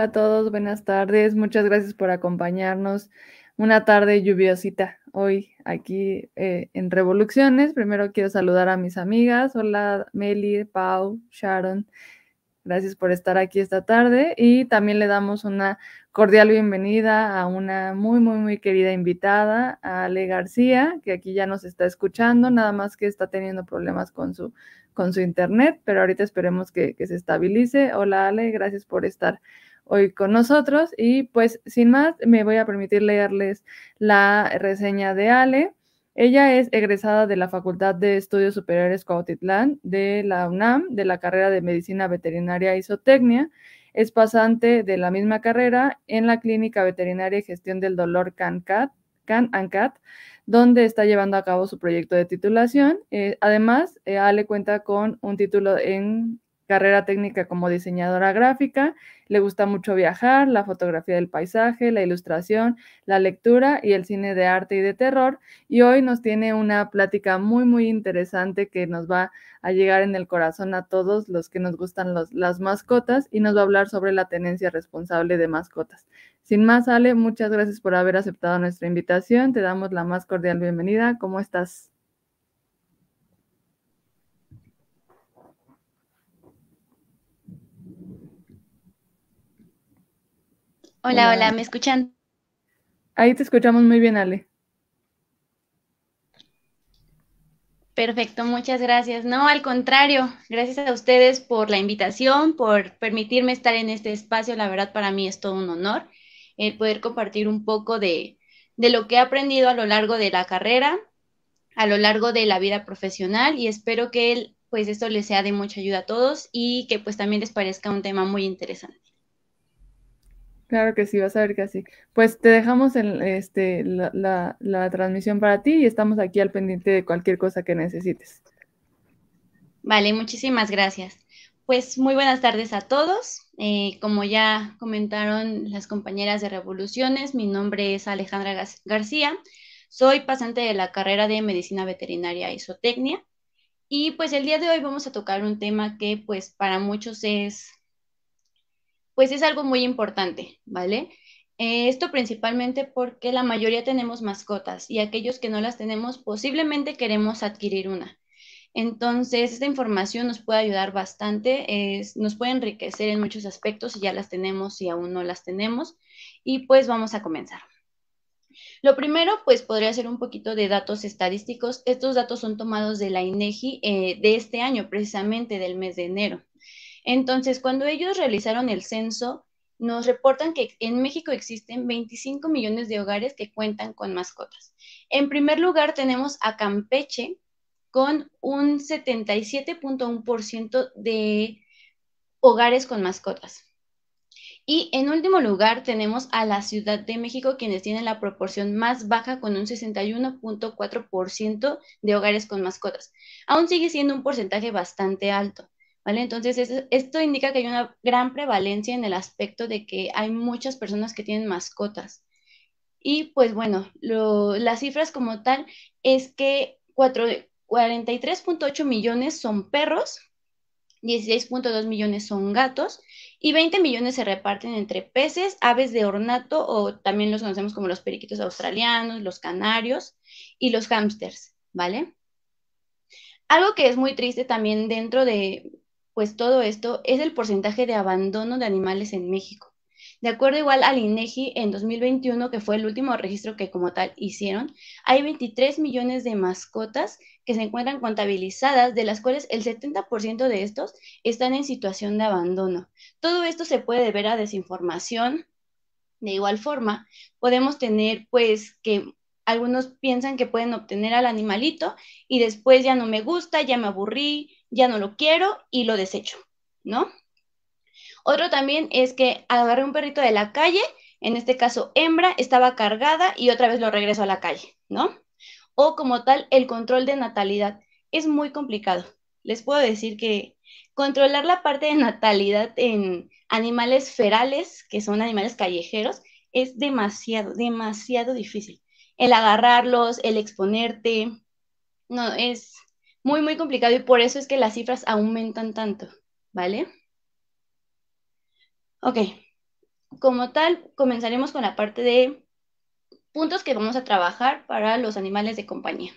Hola a todos, buenas tardes. Muchas gracias por acompañarnos. Una tarde lluviosita hoy aquí eh, en Revoluciones. Primero quiero saludar a mis amigas. Hola Meli, Pau, Sharon. Gracias por estar aquí esta tarde y también le damos una cordial bienvenida a una muy, muy, muy querida invitada, Ale García, que aquí ya nos está escuchando, nada más que está teniendo problemas con su, con su internet, pero ahorita esperemos que, que se estabilice. Hola Ale, gracias por estar hoy con nosotros. Y pues sin más, me voy a permitir leerles la reseña de Ale. Ella es egresada de la Facultad de Estudios Superiores Cuautitlán de la UNAM, de la carrera de Medicina Veterinaria y Isotecnia. Es pasante de la misma carrera en la Clínica Veterinaria y Gestión del Dolor CanCat, Can -CAT, donde está llevando a cabo su proyecto de titulación. Eh, además, eh, Ale cuenta con un título en carrera técnica como diseñadora gráfica, le gusta mucho viajar, la fotografía del paisaje, la ilustración, la lectura y el cine de arte y de terror. Y hoy nos tiene una plática muy, muy interesante que nos va a llegar en el corazón a todos los que nos gustan las mascotas y nos va a hablar sobre la tenencia responsable de mascotas. Sin más, Ale, muchas gracias por haber aceptado nuestra invitación. Te damos la más cordial bienvenida. ¿Cómo estás? Hola, hola, ¿me escuchan? Ahí te escuchamos muy bien, Ale. Perfecto, muchas gracias. No, al contrario, gracias a ustedes por la invitación, por permitirme estar en este espacio. La verdad, para mí es todo un honor el eh, poder compartir un poco de, lo que he aprendido a lo largo de la carrera, a lo largo de la vida profesional y espero que pues esto les sea de mucha ayuda a todos y que pues también les parezca un tema muy interesante. Claro que sí, vas a ver que así. Pues te dejamos este, la, transmisión para ti y estamos aquí al pendiente de cualquier cosa que necesites. Vale, muchísimas gracias. Pues muy buenas tardes a todos. Eh, como ya comentaron las compañeras de Revoluciones, mi nombre es Alejandra García. Soy pasante de la carrera de Medicina Veterinaria y Zootecnia. Y pues el día de hoy vamos a tocar un tema que pues para muchos es pues es algo muy importante, ¿vale? Eh, esto principalmente porque la mayoría tenemos mascotas y aquellos que no las tenemos posiblemente queremos adquirir una. Entonces, esta información nos puede ayudar bastante, nos puede enriquecer en muchos aspectos si ya las tenemos, y aún no las tenemos. Y pues vamos a comenzar. Lo primero, pues podría ser un poquito de datos estadísticos. Estos datos son tomados de la INEGI eh, de este año, precisamente del mes de enero. Entonces, cuando ellos realizaron el censo, nos reportan que en México existen 25 millones de hogares que cuentan con mascotas. En primer lugar, tenemos a Campeche con un 77.1% de hogares con mascotas. Y en último lugar, tenemos a la Ciudad de México, quienes tienen la proporción más baja con un 61.4% de hogares con mascotas. Aún sigue siendo un porcentaje bastante alto. ¿vale? Entonces, esto indica que hay una gran prevalencia en el aspecto de que hay muchas personas que tienen mascotas. Y pues bueno, las cifras como tal es que 43.8 millones son perros, 16.2 millones son gatos y 20 millones se reparten entre peces, aves de ornato o también los conocemos como los periquitos australianos, los canarios y los hámsters, ¿vale? Algo que es muy triste también dentro de, pues todo esto es el porcentaje de abandono de animales en México. De acuerdo igual al INEGI en 2021, que fue el último registro que como tal hicieron, hay 23 millones de mascotas que se encuentran contabilizadas, de las cuales el 70% de estos están en situación de abandono. Todo esto se puede ver a desinformación. De igual forma, podemos tener pues que algunos piensan que pueden obtener al animalito y después ya no me gusta, ya me aburrí, ya no lo quiero y lo desecho, ¿no? Otro también es que agarré un perrito de la calle, en este caso hembra, estaba cargada y otra vez lo regreso a la calle, ¿no? O como tal, el control de natalidad. Es muy complicado. Les puedo decir que controlar la parte de natalidad en animales ferales, que son animales callejeros, es demasiado, demasiado difícil. El agarrarlos, el exponerte, no, es, muy, muy complicado y por eso es que las cifras aumentan tanto, ¿vale? Ok, como tal, comenzaremos con la parte de puntos que vamos a trabajar para los animales de compañía.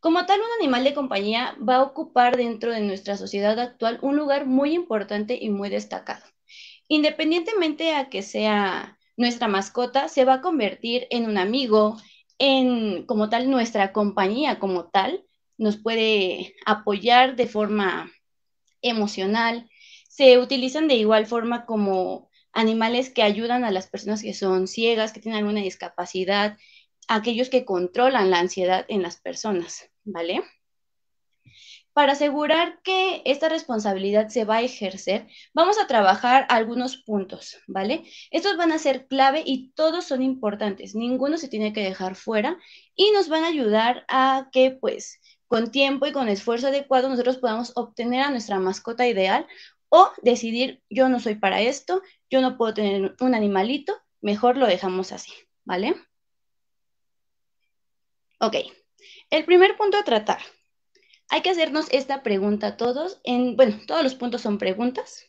Como tal, un animal de compañía va a ocupar dentro de nuestra sociedad actual un lugar muy importante y muy destacado. Independientemente a que sea nuestra mascota, se va a convertir en un amigo, en como tal nuestra compañía como tal, nos puede apoyar de forma emocional. Se utilizan de igual forma como animales que ayudan a las personas que son ciegas, que tienen alguna discapacidad, aquellos que controlan la ansiedad en las personas, ¿vale? Para asegurar que esta responsabilidad se va a ejercer, vamos a trabajar algunos puntos, ¿vale? Estos van a ser clave y todos son importantes, ninguno se tiene que dejar fuera y nos van a ayudar a que pues con tiempo y con esfuerzo adecuado nosotros podamos obtener a nuestra mascota ideal o decidir, yo no soy para esto, yo no puedo tener un animalito, mejor lo dejamos así, ¿vale? Ok, el primer punto a tratar. Hay que hacernos esta pregunta a todos, en, bueno, todos los puntos son preguntas,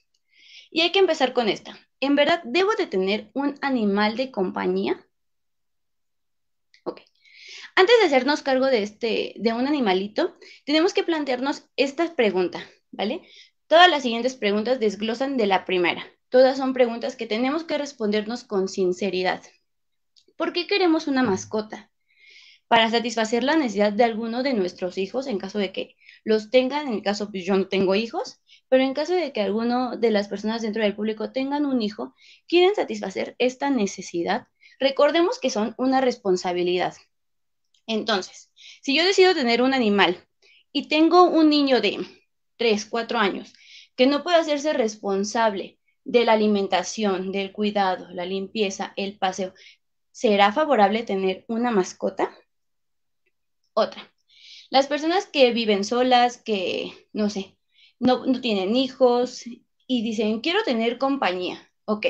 y hay que empezar con esta. ¿En verdad debo de tener un animal de compañía? Antes de hacernos cargo de este, de un animalito, tenemos que plantearnos esta pregunta, ¿vale? Todas las siguientes preguntas desglosan de la primera. Todas son preguntas que tenemos que respondernos con sinceridad. ¿Por qué queremos una mascota? Para satisfacer la necesidad de alguno de nuestros hijos en caso de que los tengan, en el caso pues yo no tengo hijos, pero en caso de que alguno de las personas dentro del público tengan un hijo, quieren satisfacer esta necesidad. Recordemos que son una responsabilidad. Entonces, si yo decido tener un animal y tengo un niño de 3, 4 años que no puede hacerse responsable de la alimentación, del cuidado, la limpieza, el paseo, ¿será favorable tener una mascota? Otra. Las personas que viven solas, que, no sé, no, no tienen hijos y dicen, quiero tener compañía. Ok,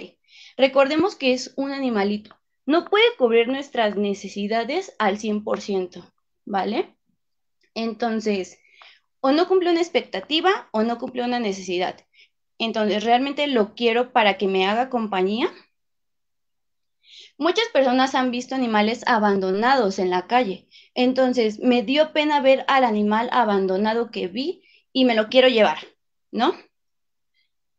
recordemos que es un animalito no puede cubrir nuestras necesidades al 100%, ¿vale? Entonces, o no cumple una expectativa o no cumple una necesidad. Entonces, ¿realmente lo quiero para que me haga compañía? Muchas personas han visto animales abandonados en la calle. Entonces, me dio pena ver al animal abandonado que vi y me lo quiero llevar, ¿no?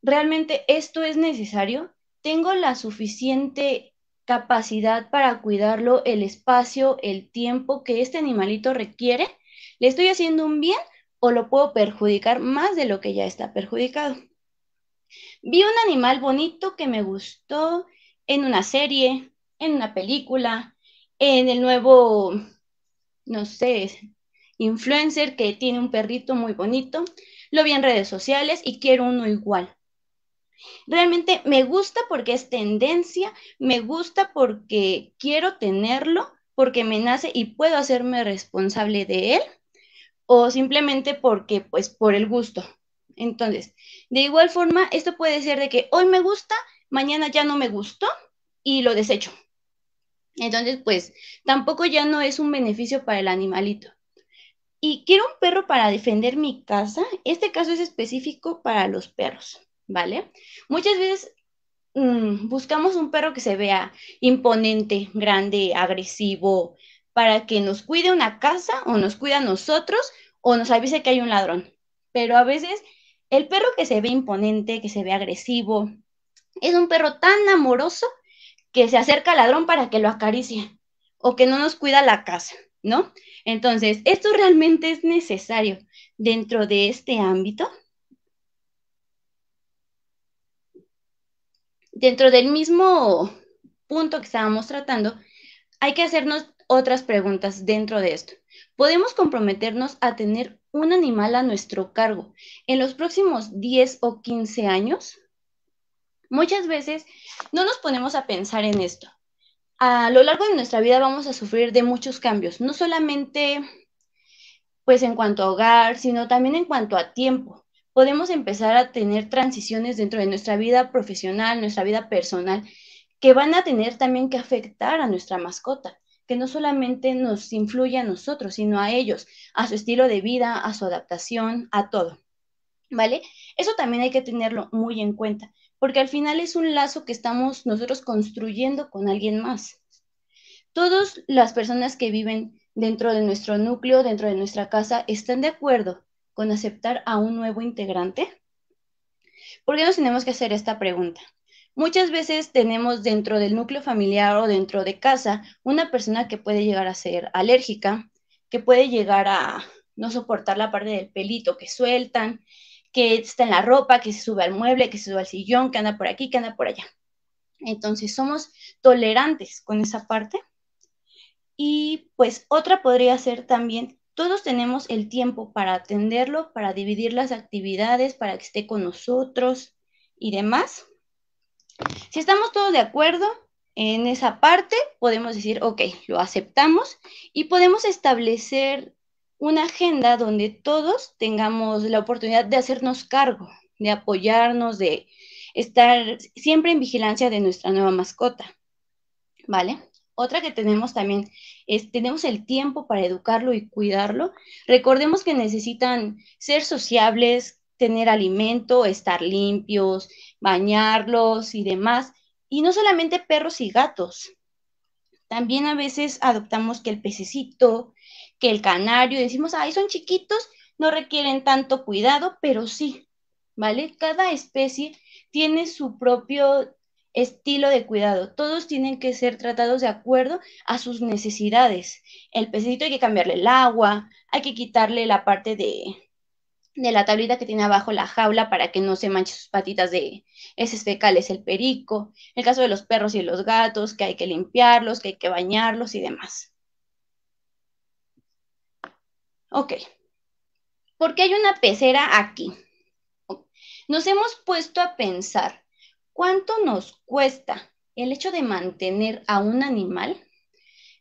¿Realmente esto es necesario? ¿Tengo la suficiente capacidad para cuidarlo, el espacio, el tiempo que este animalito requiere, ¿le estoy haciendo un bien o lo puedo perjudicar más de lo que ya está perjudicado? Vi un animal bonito que me gustó en una serie, en una película, en el nuevo, no sé, influencer que tiene un perrito muy bonito. Lo vi en redes sociales y quiero uno igual. Realmente me gusta porque es tendencia, me gusta porque quiero tenerlo, porque me nace y puedo hacerme responsable de él, o simplemente porque, pues, por el gusto. Entonces, de igual forma, esto puede ser de que hoy me gusta, mañana ya no me gustó y lo desecho. Entonces, pues, tampoco ya no es un beneficio para el animalito. Y quiero un perro para defender mi casa. Este caso es específico para los perros. ¿vale? Muchas veces mm, buscamos un perro que se vea imponente, grande, agresivo, para que nos cuide una casa o nos cuida a nosotros o nos avise que hay un ladrón. Pero a veces el perro que se ve imponente, que se ve agresivo, es un perro tan amoroso que se acerca al ladrón para que lo acaricie o que no nos cuida la casa, ¿no? Entonces, esto realmente es necesario dentro de este ámbito dentro del mismo punto que estábamos tratando, hay que hacernos otras preguntas dentro de esto. Podemos comprometernos a tener un animal a nuestro cargo en los próximos 10 o 15 años. Muchas veces no nos ponemos a pensar en esto. A lo largo de nuestra vida vamos a sufrir de muchos cambios, no solamente pues en cuanto a hogar, sino también en cuanto a tiempo podemos empezar a tener transiciones dentro de nuestra vida profesional, nuestra vida personal, que van a tener también que afectar a nuestra mascota, que no solamente nos influye a nosotros, sino a ellos, a su estilo de vida, a su adaptación, a todo. ¿Vale? Eso también hay que tenerlo muy en cuenta, porque al final es un lazo que estamos nosotros construyendo con alguien más. Todas las personas que viven dentro de nuestro núcleo, dentro de nuestra casa, están de acuerdo con aceptar a un nuevo integrante? ¿Por qué nos tenemos que hacer esta pregunta? Muchas veces tenemos dentro del núcleo familiar o dentro de casa una persona que puede llegar a ser alérgica, que puede llegar a no soportar la parte del pelito que sueltan, que está en la ropa, que se sube al mueble, que se sube al sillón, que anda por aquí, que anda por allá. Entonces, somos tolerantes con esa parte. Y pues otra podría ser también todos tenemos el tiempo para atenderlo, para dividir las actividades, para que esté con nosotros y demás. Si estamos todos de acuerdo en esa parte, podemos decir, ok, lo aceptamos y podemos establecer una agenda donde todos tengamos la oportunidad de hacernos cargo, de apoyarnos, de estar siempre en vigilancia de nuestra nueva mascota. ¿Vale? Otra que tenemos también es, tenemos el tiempo para educarlo y cuidarlo. Recordemos que necesitan ser sociables, tener alimento, estar limpios, bañarlos y demás. Y no solamente perros y gatos. También a veces adoptamos que el pececito, que el canario, decimos, ay, son chiquitos, no requieren tanto cuidado, pero sí, ¿vale? Cada especie tiene su propio estilo de cuidado. Todos tienen que ser tratados de acuerdo a sus necesidades. El pececito hay que cambiarle el agua, hay que quitarle la parte de, de la tablita que tiene abajo la jaula para que no se manche sus patitas de heces fecales, el perico. El caso de los perros y los gatos, que hay que limpiarlos, que hay que bañarlos y demás. Ok. ¿Por qué hay una pecera aquí? Nos hemos puesto a pensar ¿Cuánto nos cuesta el hecho de mantener a un animal?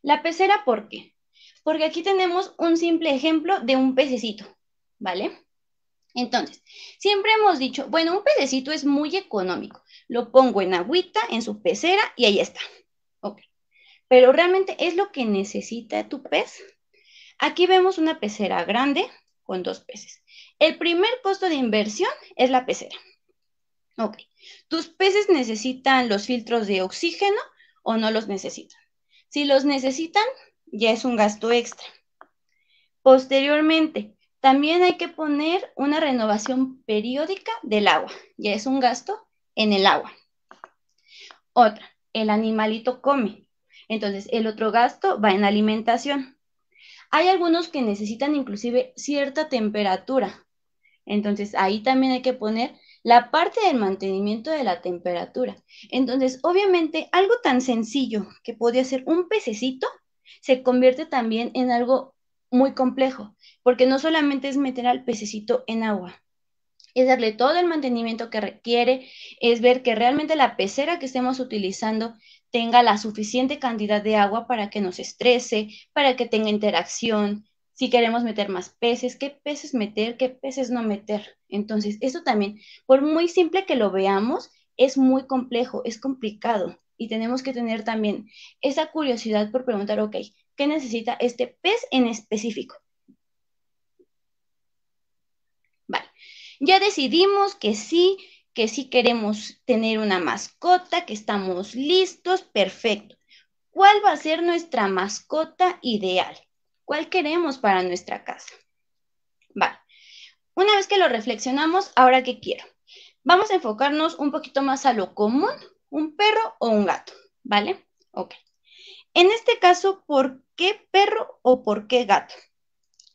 La pecera, ¿por qué? Porque aquí tenemos un simple ejemplo de un pececito, ¿vale? Entonces, siempre hemos dicho, bueno, un pececito es muy económico. Lo pongo en agüita, en su pecera y ahí está. Ok. Pero realmente es lo que necesita tu pez. Aquí vemos una pecera grande con dos peces. El primer costo de inversión es la pecera. Ok. ¿Tus peces necesitan los filtros de oxígeno o no los necesitan? Si los necesitan, ya es un gasto extra. Posteriormente, también hay que poner una renovación periódica del agua. Ya es un gasto en el agua. Otra, el animalito come. Entonces, el otro gasto va en alimentación. Hay algunos que necesitan inclusive cierta temperatura. Entonces, ahí también hay que poner la parte del mantenimiento de la temperatura. Entonces, obviamente, algo tan sencillo que podía ser un pececito se convierte también en algo muy complejo, porque no solamente es meter al pececito en agua, es darle todo el mantenimiento que requiere, es ver que realmente la pecera que estemos utilizando tenga la suficiente cantidad de agua para que nos estrese, para que tenga interacción, si queremos meter más peces, qué peces meter, qué peces no meter. Entonces, eso también, por muy simple que lo veamos, es muy complejo, es complicado y tenemos que tener también esa curiosidad por preguntar, ok, ¿qué necesita este pez en específico? Vale, ya decidimos que sí, que sí queremos tener una mascota, que estamos listos, perfecto. ¿Cuál va a ser nuestra mascota ideal? ¿Cuál queremos para nuestra casa? Vale, una vez que lo reflexionamos, ahora qué quiero. Vamos a enfocarnos un poquito más a lo común, un perro o un gato, ¿vale? Ok. En este caso, ¿por qué perro o por qué gato?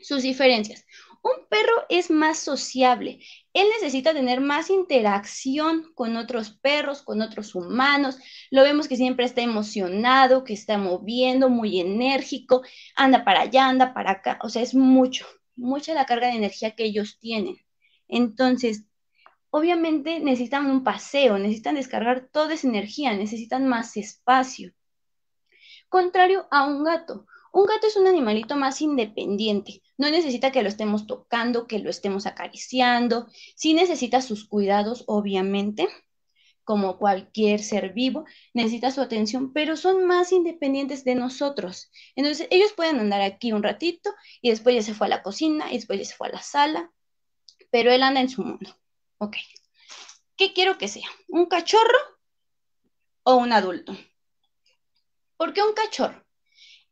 Sus diferencias. Un perro es más sociable. Él necesita tener más interacción con otros perros, con otros humanos. Lo vemos que siempre está emocionado, que está moviendo, muy enérgico, anda para allá, anda para acá. O sea, es mucho, mucha la carga de energía que ellos tienen. Entonces, obviamente necesitan un paseo, necesitan descargar toda esa energía, necesitan más espacio. Contrario a un gato. Un gato es un animalito más independiente, no necesita que lo estemos tocando, que lo estemos acariciando, sí necesita sus cuidados, obviamente, como cualquier ser vivo, necesita su atención, pero son más independientes de nosotros. Entonces, ellos pueden andar aquí un ratito y después ya se fue a la cocina y después ya se fue a la sala, pero él anda en su mundo. ¿Qué quiero que sea? ¿Un cachorro o un adulto? ¿Por qué un cachorro?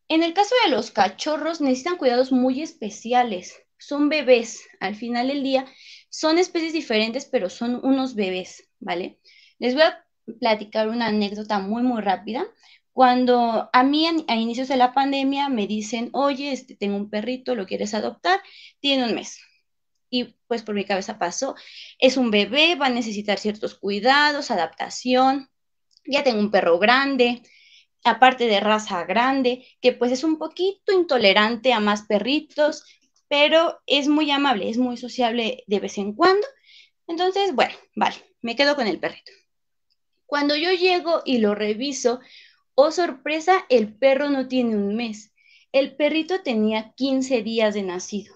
En el caso de los cachorros necesitan cuidados muy especiales. Son bebés, al final del día, son especies diferentes, pero son unos bebés, ¿vale? Les voy a platicar una anécdota muy, muy rápida. Cuando a mí a inicios de la pandemia me dicen, oye, este, tengo un perrito, ¿lo quieres adoptar? Tiene un mes. Y pues por mi cabeza pasó, es un bebé, va a necesitar ciertos cuidados, adaptación. Ya tengo un perro grande, aparte de raza grande, que pues es un poquito intolerante a más perritos, pero es muy amable, es muy sociable de vez en cuando. Entonces, bueno, vale, me quedo con el perrito. Cuando yo llego y lo reviso, oh sorpresa, el perro no tiene un mes. El perrito tenía 15 días de nacido.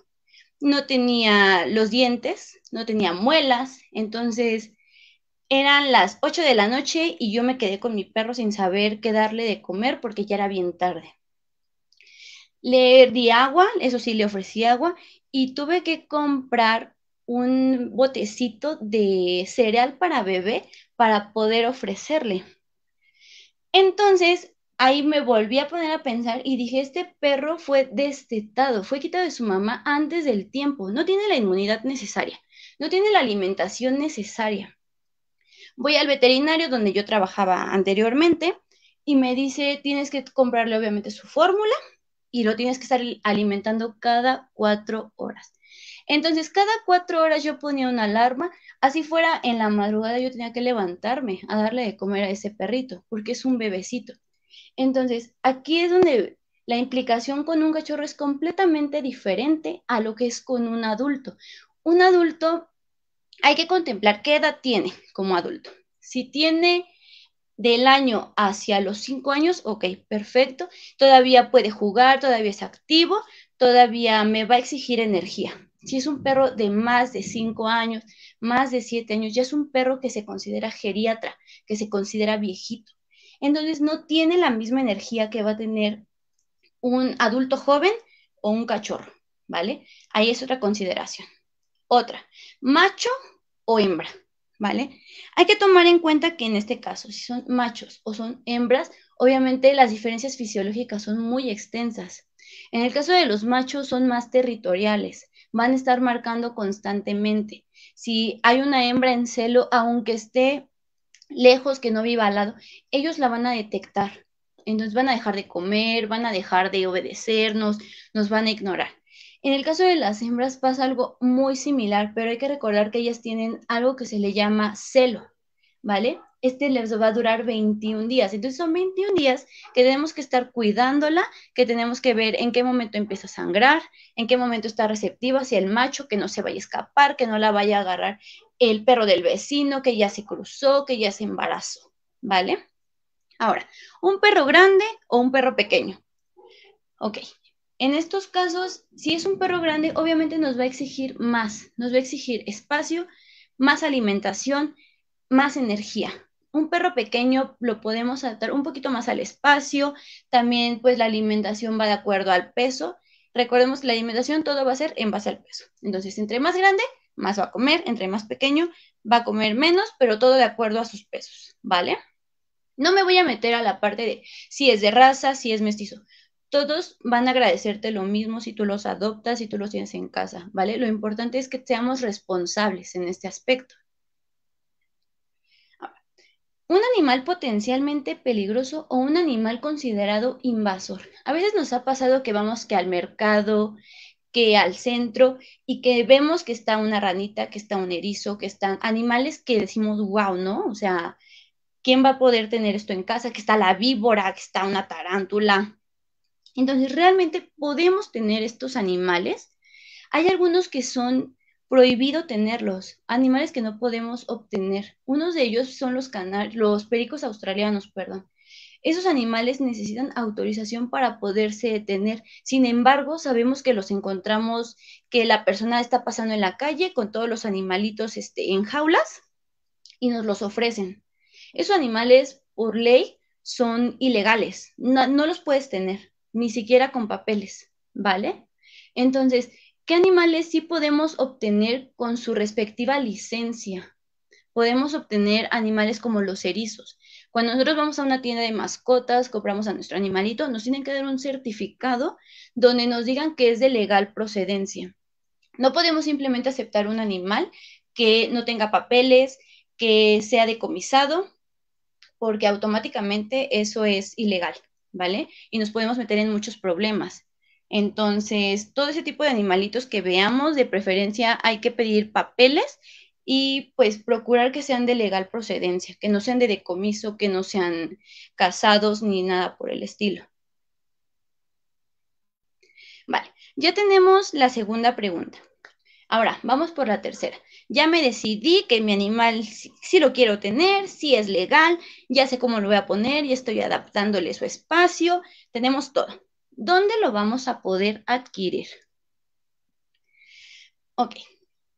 No tenía los dientes, no tenía muelas, entonces eran las 8 de la noche y yo me quedé con mi perro sin saber qué darle de comer porque ya era bien tarde. Le di agua, eso sí, le ofrecí agua y tuve que comprar un botecito de cereal para bebé para poder ofrecerle. Entonces, ahí me volví a poner a pensar y dije, este perro fue destetado, fue quitado de su mamá antes del tiempo, no tiene la inmunidad necesaria, no tiene la alimentación necesaria. Voy al veterinario donde yo trabajaba anteriormente y me dice, tienes que comprarle obviamente su fórmula y lo tienes que estar alimentando cada cuatro horas. Entonces, cada cuatro horas yo ponía una alarma, así fuera en la madrugada yo tenía que levantarme a darle de comer a ese perrito, porque es un bebecito. Entonces, aquí es donde la implicación con un cachorro es completamente diferente a lo que es con un adulto. Un adulto, hay que contemplar qué edad tiene como adulto. Si tiene del año hacia los cinco años, ok, perfecto, todavía puede jugar, todavía es activo, todavía me va a exigir energía. Si es un perro de más de 5 años, más de 7 años, ya es un perro que se considera geriatra, que se considera viejito. Entonces no tiene la misma energía que va a tener un adulto joven o un cachorro, ¿vale? Ahí es otra consideración. Otra, macho o hembra, ¿vale? Hay que tomar en cuenta que en este caso, si son machos o son hembras, obviamente las diferencias fisiológicas son muy extensas. En el caso de los machos son más territoriales, van a estar marcando constantemente. Si hay una hembra en celo, aunque esté lejos, que no viva al lado, ellos la van a detectar. Entonces van a dejar de comer, van a dejar de obedecernos, nos van a ignorar. En el caso de las hembras pasa algo muy similar, pero hay que recordar que ellas tienen algo que se le llama celo, ¿vale? este les va a durar 21 días. Entonces son 21 días que tenemos que estar cuidándola, que tenemos que ver en qué momento empieza a sangrar, en qué momento está receptiva hacia el macho, que no se vaya a escapar, que no la vaya a agarrar el perro del vecino, que ya se cruzó, que ya se embarazó, ¿vale? Ahora, un perro grande o un perro pequeño. Ok, en estos casos, si es un perro grande, obviamente nos va a exigir más, nos va a exigir espacio, más alimentación, más energía, un perro pequeño lo podemos adaptar un poquito más al espacio, también pues la alimentación va de acuerdo al peso. Recordemos que la alimentación todo va a ser en base al peso. Entonces, entre más grande, más va a comer, entre más pequeño, va a comer menos, pero todo de acuerdo a sus pesos, ¿vale? No me voy a meter a la parte de si es de raza, si es mestizo. Todos van a agradecerte lo mismo si tú los adoptas, si tú los tienes en casa, ¿vale? Lo importante es que seamos responsables en este aspecto un animal potencialmente peligroso o un animal considerado invasor. A veces nos ha pasado que vamos que al mercado, que al centro y que vemos que está una ranita, que está un erizo, que están animales que decimos, wow, ¿no? O sea, ¿quién va a poder tener esto en casa? Que está la víbora, que está una tarántula. Entonces, realmente podemos tener estos animales. Hay algunos que son prohibido tenerlos, animales que no podemos obtener. Unos de ellos son los, canar los pericos australianos, perdón. Esos animales necesitan autorización para poderse detener. Sin embargo, sabemos que los encontramos, que la persona está pasando en la calle con todos los animalitos este, en jaulas y nos los ofrecen. Esos animales, por ley, son ilegales. No, no los puedes tener, ni siquiera con papeles, ¿vale? Entonces, ¿Qué animales sí podemos obtener con su respectiva licencia? Podemos obtener animales como los erizos. Cuando nosotros vamos a una tienda de mascotas, compramos a nuestro animalito, nos tienen que dar un certificado donde nos digan que es de legal procedencia. No podemos simplemente aceptar un animal que no tenga papeles, que sea decomisado, porque automáticamente eso es ilegal, ¿vale? Y nos podemos meter en muchos problemas. Entonces, todo ese tipo de animalitos que veamos, de preferencia hay que pedir papeles y pues procurar que sean de legal procedencia, que no sean de decomiso, que no sean casados ni nada por el estilo. Vale, ya tenemos la segunda pregunta. Ahora, vamos por la tercera. Ya me decidí que mi animal sí, lo quiero tener, sí es legal, ya sé cómo lo voy a poner, y estoy adaptándole su espacio, tenemos todo. ¿Dónde lo vamos a poder adquirir? Ok,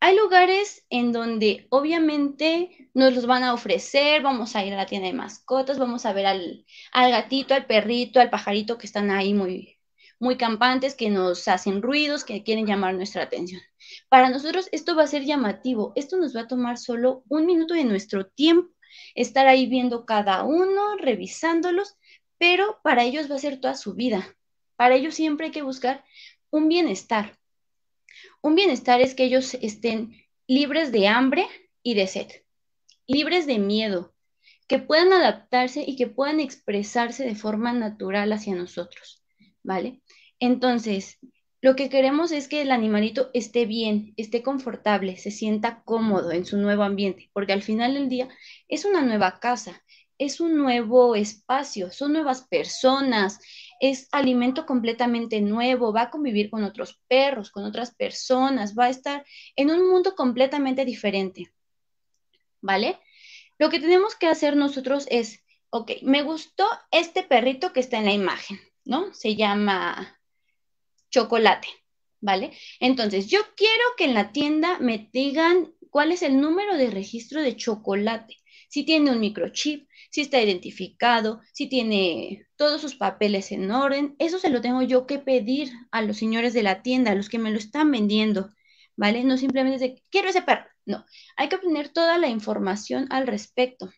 hay lugares en donde obviamente nos los van a ofrecer, vamos a ir a la tienda de mascotas, vamos a ver al, gatito, al perrito, al pajarito que están ahí muy, muy campantes, que nos hacen ruidos, que quieren llamar nuestra atención. Para nosotros esto va a ser llamativo, esto nos va a tomar solo un minuto de nuestro tiempo, estar ahí viendo cada uno, revisándolos, pero para ellos va a ser toda su vida. Para ellos siempre hay que buscar un bienestar. Un bienestar es que ellos estén libres de hambre y de sed, libres de miedo, que puedan adaptarse y que puedan expresarse de forma natural hacia nosotros, ¿vale? Entonces, lo que queremos es que el animalito esté bien, esté confortable, se sienta cómodo en su nuevo ambiente, porque al final del día es una nueva casa, es un nuevo espacio, son nuevas personas, es alimento completamente nuevo, va a convivir con otros perros, con otras personas, va a estar en un mundo completamente diferente. ¿Vale? Lo que tenemos que hacer nosotros es, ok, me gustó este perrito que está en la imagen, ¿no? Se llama chocolate, ¿vale? Entonces, yo quiero que en la tienda me digan cuál es el número de registro de chocolate si tiene un microchip, si está identificado, si tiene todos sus papeles en orden. Eso se lo tengo yo que pedir a los señores de la tienda, a los que me lo están vendiendo, ¿vale? No simplemente de, quiero ese perro. No, hay que obtener toda la información al respecto.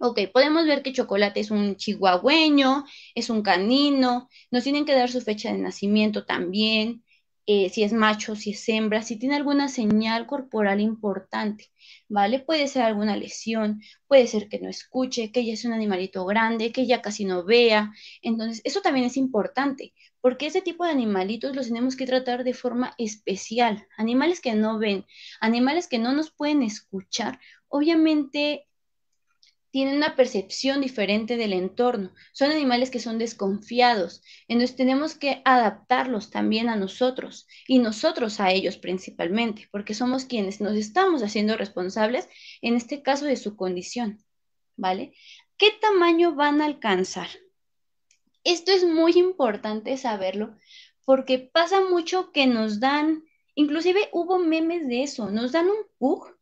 Ok, podemos ver que Chocolate es un chihuahueño, es un canino, nos tienen que dar su fecha de nacimiento también, eh, si es macho, si es hembra, si tiene alguna señal corporal importante, ¿vale? Puede ser alguna lesión, puede ser que no escuche, que ella es un animalito grande, que ella casi no vea. Entonces, eso también es importante, porque ese tipo de animalitos los tenemos que tratar de forma especial. Animales que no ven, animales que no nos pueden escuchar, obviamente tienen una percepción diferente del entorno, son animales que son desconfiados, entonces tenemos que adaptarlos también a nosotros y nosotros a ellos principalmente, porque somos quienes nos estamos haciendo responsables en este caso de su condición, ¿vale? ¿Qué tamaño van a alcanzar? Esto es muy importante saberlo porque pasa mucho que nos dan, inclusive hubo memes de eso, nos dan un pug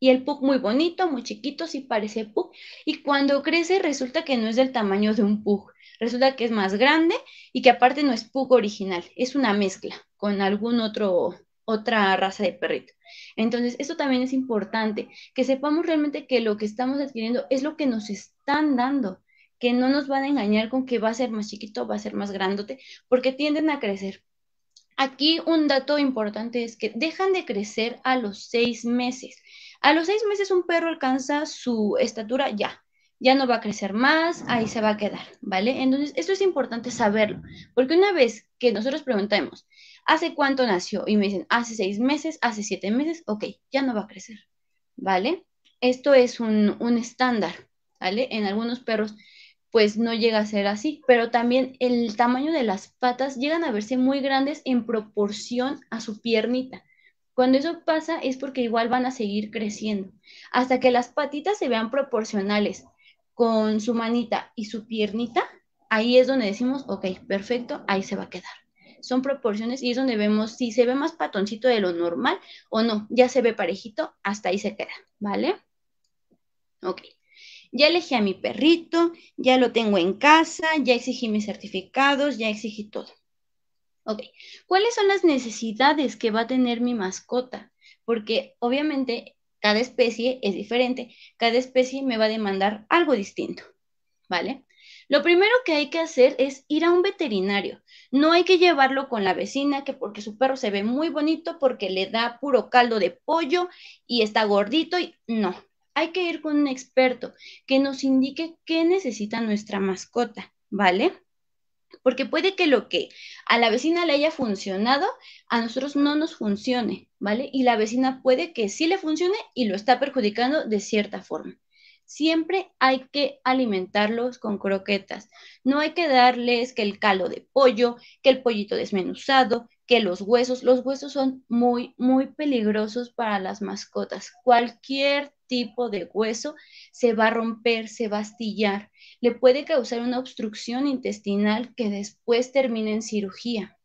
y el pug muy bonito, muy chiquito, sí parece pug. Y cuando crece resulta que no es del tamaño de un pug. Resulta que es más grande y que aparte no es pug original. Es una mezcla con algún otro otra raza de perrito. Entonces, esto también es importante, que sepamos realmente que lo que estamos adquiriendo es lo que nos están dando, que no nos van a engañar con que va a ser más chiquito, va a ser más grandote, porque tienden a crecer. Aquí un dato importante es que dejan de crecer a los seis meses. A los seis meses un perro alcanza su estatura ya, ya no va a crecer más, ahí se va a quedar, ¿vale? Entonces, esto es importante saberlo, porque una vez que nosotros preguntamos, ¿hace cuánto nació? Y me dicen, hace seis meses, hace siete meses, ok, ya no va a crecer, ¿vale? Esto es un, un estándar, ¿vale? En algunos perros pues no llega a ser así, pero también el tamaño de las patas llegan a verse muy grandes en proporción a su piernita. Cuando eso pasa es porque igual van a seguir creciendo, hasta que las patitas se vean proporcionales con su manita y su piernita, ahí es donde decimos, ok, perfecto, ahí se va a quedar. Son proporciones y es donde vemos si se ve más patoncito de lo normal o no, ya se ve parejito, hasta ahí se queda, ¿vale? Ok. Ya elegí a mi perrito, ya lo tengo en casa, ya exigí mis certificados, ya exigí todo. Ok, ¿cuáles son las necesidades que va a tener mi mascota? Porque obviamente cada especie es diferente, cada especie me va a demandar algo distinto, ¿vale? Lo primero que hay que hacer es ir a un veterinario. No hay que llevarlo con la vecina, que porque su perro se ve muy bonito, porque le da puro caldo de pollo y está gordito y no hay que ir con un experto que nos indique qué necesita nuestra mascota, ¿vale? Porque puede que lo que a la vecina le haya funcionado, a nosotros no nos funcione, ¿vale? Y la vecina puede que sí le funcione y lo está perjudicando de cierta forma. Siempre hay que alimentarlos con croquetas. No hay que darles que el calo de pollo, que el pollito desmenuzado, que los huesos. Los huesos son muy, muy peligrosos para las mascotas. Cualquier tipo de hueso se va a romper, se va a astillar, le puede causar una obstrucción intestinal que después termina en cirugía,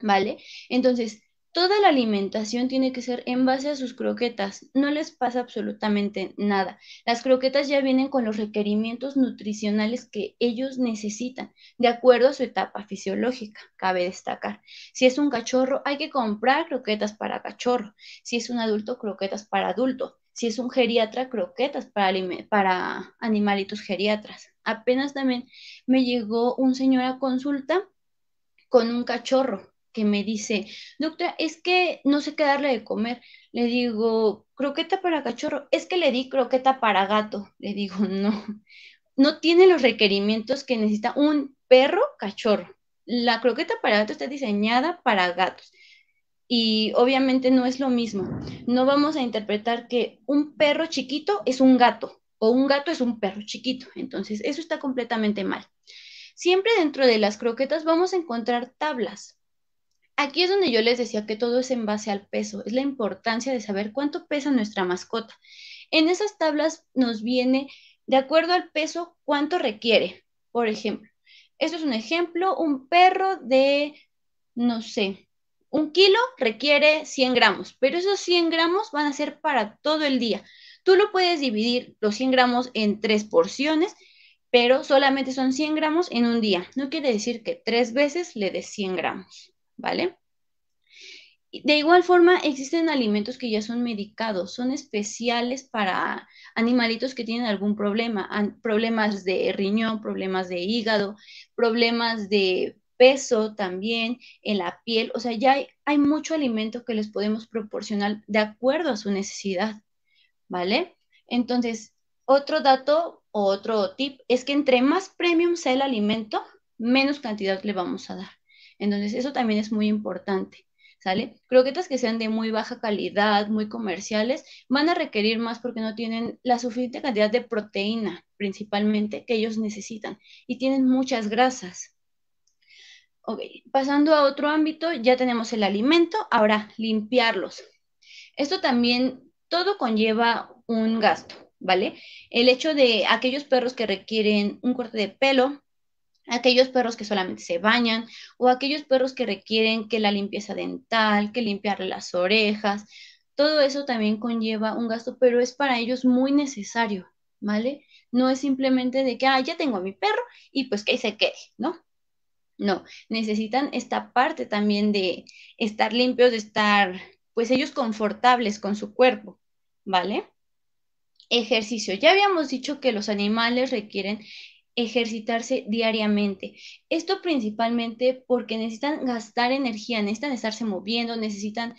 ¿vale? Entonces, toda la alimentación tiene que ser en base a sus croquetas, no les pasa absolutamente nada. Las croquetas ya vienen con los requerimientos nutricionales que ellos necesitan, de acuerdo a su etapa fisiológica, cabe destacar. Si es un cachorro, hay que comprar croquetas para cachorro, si es un adulto, croquetas para adulto si es un geriatra, croquetas para, para animalitos geriatras. Apenas también me llegó un señor a consulta con un cachorro que me dice, doctora, es que no sé qué darle de comer. Le digo, croqueta para cachorro. Es que le di croqueta para gato. Le digo, no, no tiene los requerimientos que necesita un perro cachorro. La croqueta para gato está diseñada para gatos y obviamente no es lo mismo. No vamos a interpretar que un perro chiquito es un gato o un gato es un perro chiquito. Entonces, eso está completamente mal. Siempre dentro de las croquetas vamos a encontrar tablas. Aquí es donde yo les decía que todo es en base al peso, es la importancia de saber cuánto pesa nuestra mascota. En esas tablas nos viene, de acuerdo al peso, cuánto requiere. Por ejemplo, esto es un ejemplo, un perro de, no sé, un kilo requiere 100 gramos, pero esos 100 gramos van a ser para todo el día. Tú lo puedes dividir los 100 gramos en tres porciones, pero solamente son 100 gramos en un día. No quiere decir que tres veces le des 100 gramos, ¿vale? De igual forma, existen alimentos que ya son medicados, son especiales para animalitos que tienen algún problema, problemas de riñón, problemas de hígado, problemas de peso también, en la piel, o sea, ya hay, mucho alimento que les podemos proporcionar de acuerdo a su necesidad, ¿vale? Entonces, otro dato o otro tip es que entre más premium sea el alimento, menos cantidad le vamos a dar. Entonces, eso también es muy importante. ¿Sale? Croquetas que sean de muy baja calidad, muy comerciales, van a requerir más porque no tienen la suficiente cantidad de proteína, principalmente, que ellos necesitan, y tienen muchas grasas. Ok, pasando a otro ámbito, ya tenemos el alimento, ahora limpiarlos. Esto también, todo conlleva un gasto, ¿vale? El hecho de aquellos perros que requieren un corte de pelo, aquellos perros que solamente se bañan o aquellos perros que requieren que la limpieza dental, que limpiar las orejas, todo eso también conlleva un gasto, pero es para ellos muy necesario, ¿vale? No es simplemente de que, ah, ya tengo a mi perro y pues que ahí se quede, ¿no? No, necesitan esta parte también de estar limpios, de estar, pues ellos confortables con su cuerpo, ¿vale? Ejercicio. Ya habíamos dicho que los animales requieren ejercitarse diariamente. Esto principalmente porque necesitan gastar energía, necesitan estarse moviendo, necesitan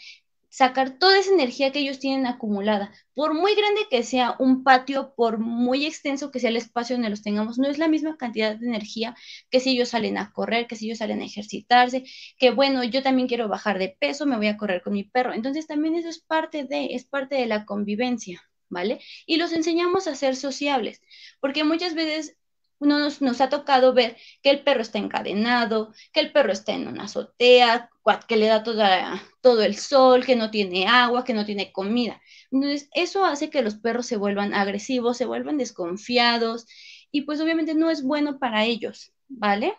sacar toda esa energía que ellos tienen acumulada. Por muy grande que sea un patio, por muy extenso que sea el espacio donde los tengamos, no es la misma cantidad de energía que si ellos salen a correr, que si ellos salen a ejercitarse, que bueno, yo también quiero bajar de peso, me voy a correr con mi perro. Entonces también eso es parte de, es parte de la convivencia. ¿Vale? Y los enseñamos a ser sociables, porque muchas veces uno nos, ha tocado ver que el perro está encadenado, que el perro está en una azotea, que le da todo el sol, que no tiene agua, que no tiene comida. Entonces, eso hace que los perros se vuelvan agresivos, se vuelvan desconfiados y pues obviamente no es bueno para ellos, ¿vale?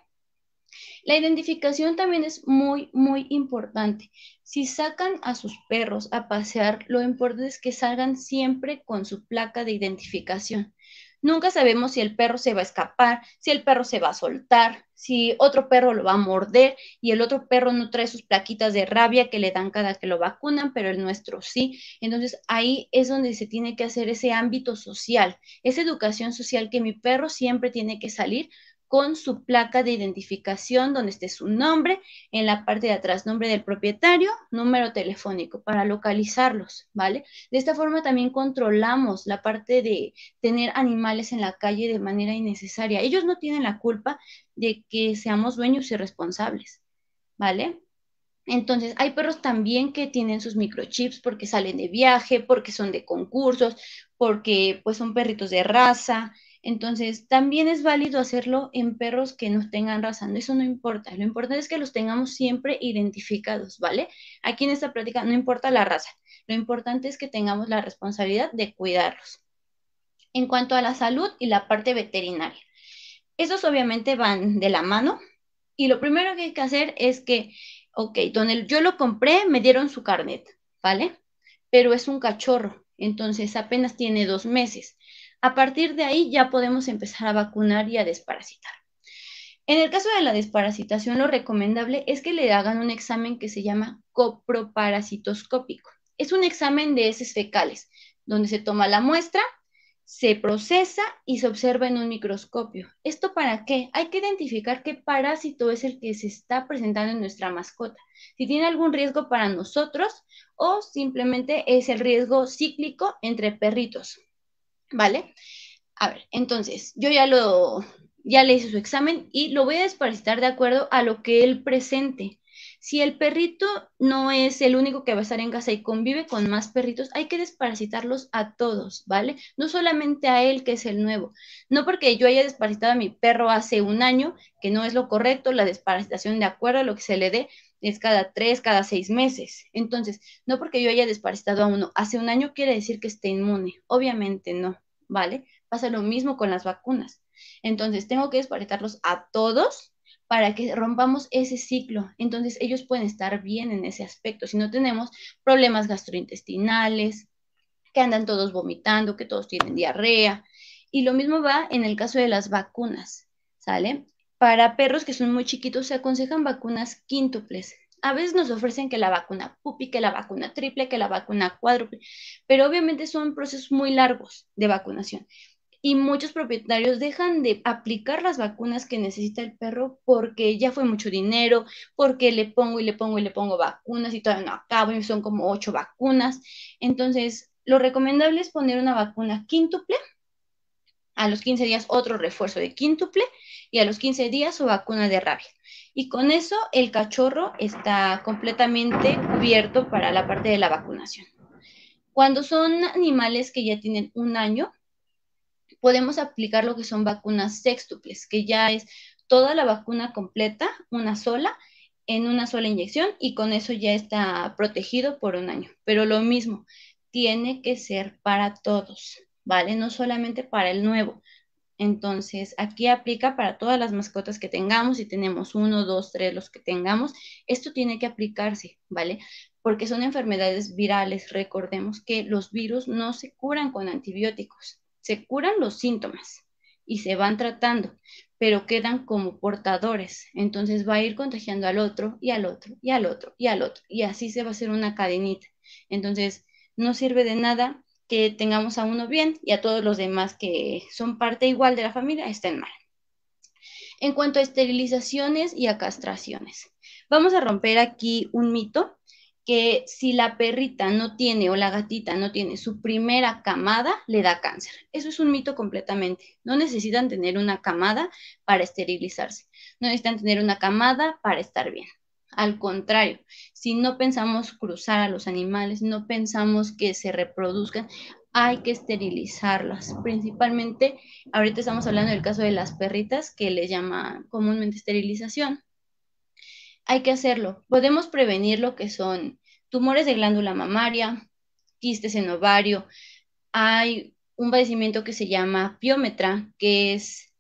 La identificación también es muy, muy importante. Si sacan a sus perros a pasear, lo importante es que salgan siempre con su placa de identificación. Nunca sabemos si el perro se va a escapar, si el perro se va a soltar, si otro perro lo va a morder y el otro perro no trae sus plaquitas de rabia que le dan cada que lo vacunan, pero el nuestro sí. Entonces ahí es donde se tiene que hacer ese ámbito social, esa educación social que mi perro siempre tiene que salir con su placa de identificación donde esté su nombre, en la parte de atrás, nombre del propietario, número telefónico para localizarlos, ¿vale? De esta forma también controlamos la parte de tener animales en la calle de manera innecesaria. Ellos no tienen la culpa de que seamos dueños y responsables, ¿vale? Entonces, hay perros también que tienen sus microchips porque salen de viaje, porque son de concursos, porque pues son perritos de raza, entonces, también es válido hacerlo en perros que no tengan razando, eso no importa, lo importante es que los tengamos siempre identificados, ¿vale? Aquí en esta práctica no importa la raza, lo importante es que tengamos la responsabilidad de cuidarlos. En cuanto a la salud y la parte veterinaria, esos obviamente van de la mano y lo primero que hay que hacer es que, ok, donde yo lo compré me dieron su carnet, ¿vale? Pero es un cachorro, entonces apenas tiene dos meses a partir de ahí ya podemos empezar a vacunar y a desparasitar. En el caso de la desparasitación, lo recomendable es que le hagan un examen que se llama coproparasitoscópico. Es un examen de heces fecales, donde se toma la muestra, se procesa y se observa en un microscopio. ¿Esto para qué? Hay que identificar qué parásito es el que se está presentando en nuestra mascota, si tiene algún riesgo para nosotros o simplemente es el riesgo cíclico entre perritos. ¿Vale? A ver, entonces, yo ya lo, ya le hice su examen y lo voy a desparasitar de acuerdo a lo que él presente. Si el perrito no es el único que va a estar en casa y convive con más perritos, hay que desparasitarlos a todos, ¿vale? No solamente a él que es el nuevo. No porque yo haya desparasitado a mi perro hace un año, que no es lo correcto, la desparasitación de acuerdo a lo que se le dé, es cada tres, cada seis meses. Entonces, no porque yo haya desparasitado a uno hace un año quiere decir que esté inmune. Obviamente no, ¿vale? Pasa lo mismo con las vacunas. Entonces, tengo que desparasitarlos a todos para que rompamos ese ciclo. Entonces, ellos pueden estar bien en ese aspecto. Si no tenemos problemas gastrointestinales, que andan todos vomitando, que todos tienen diarrea. Y lo mismo va en el caso de las vacunas, ¿sale? Para perros que son muy chiquitos se aconsejan vacunas quíntuples. A veces nos ofrecen que la vacuna pupi, que la vacuna triple, que la vacuna cuádruple, pero obviamente son procesos muy largos de vacunación y muchos propietarios dejan de aplicar las vacunas que necesita el perro porque ya fue mucho dinero, porque le pongo y le pongo y le pongo vacunas y todavía no acabo y son como ocho vacunas. Entonces, lo recomendable es poner una vacuna quíntuple a los 15 días otro refuerzo de quíntuple y a los 15 días su vacuna de rabia. Y con eso el cachorro está completamente cubierto para la parte de la vacunación. Cuando son animales que ya tienen un año, podemos aplicar lo que son vacunas sextuples, que ya es toda la vacuna completa, una sola, en una sola inyección y con eso ya está protegido por un año. Pero lo mismo, tiene que ser para todos. ¿vale? No solamente para el nuevo. Entonces, aquí aplica para todas las mascotas que tengamos, si tenemos uno, dos, tres, los que tengamos, esto tiene que aplicarse, ¿vale? Porque son enfermedades virales. Recordemos que los virus no se curan con antibióticos, se curan los síntomas y se van tratando, pero quedan como portadores. Entonces va a ir contagiando al otro y al otro y al otro y al otro. Y así se va a hacer una cadenita. Entonces, no sirve de nada que tengamos a uno bien y a todos los demás que son parte igual de la familia estén mal. En cuanto a esterilizaciones y a castraciones, vamos a romper aquí un mito que si la perrita no tiene o la gatita no tiene su primera camada, le da cáncer. Eso es un mito completamente. No necesitan tener una camada para esterilizarse. No necesitan tener una camada para estar bien. Al contrario, si no pensamos cruzar a los animales, no pensamos que se reproduzcan, hay que esterilizarlas. Principalmente, ahorita estamos hablando del caso de las perritas, que les llama comúnmente esterilización. Hay que hacerlo. Podemos prevenir lo que son tumores de glándula mamaria, quistes en ovario. Hay un padecimiento que se llama piometra, que es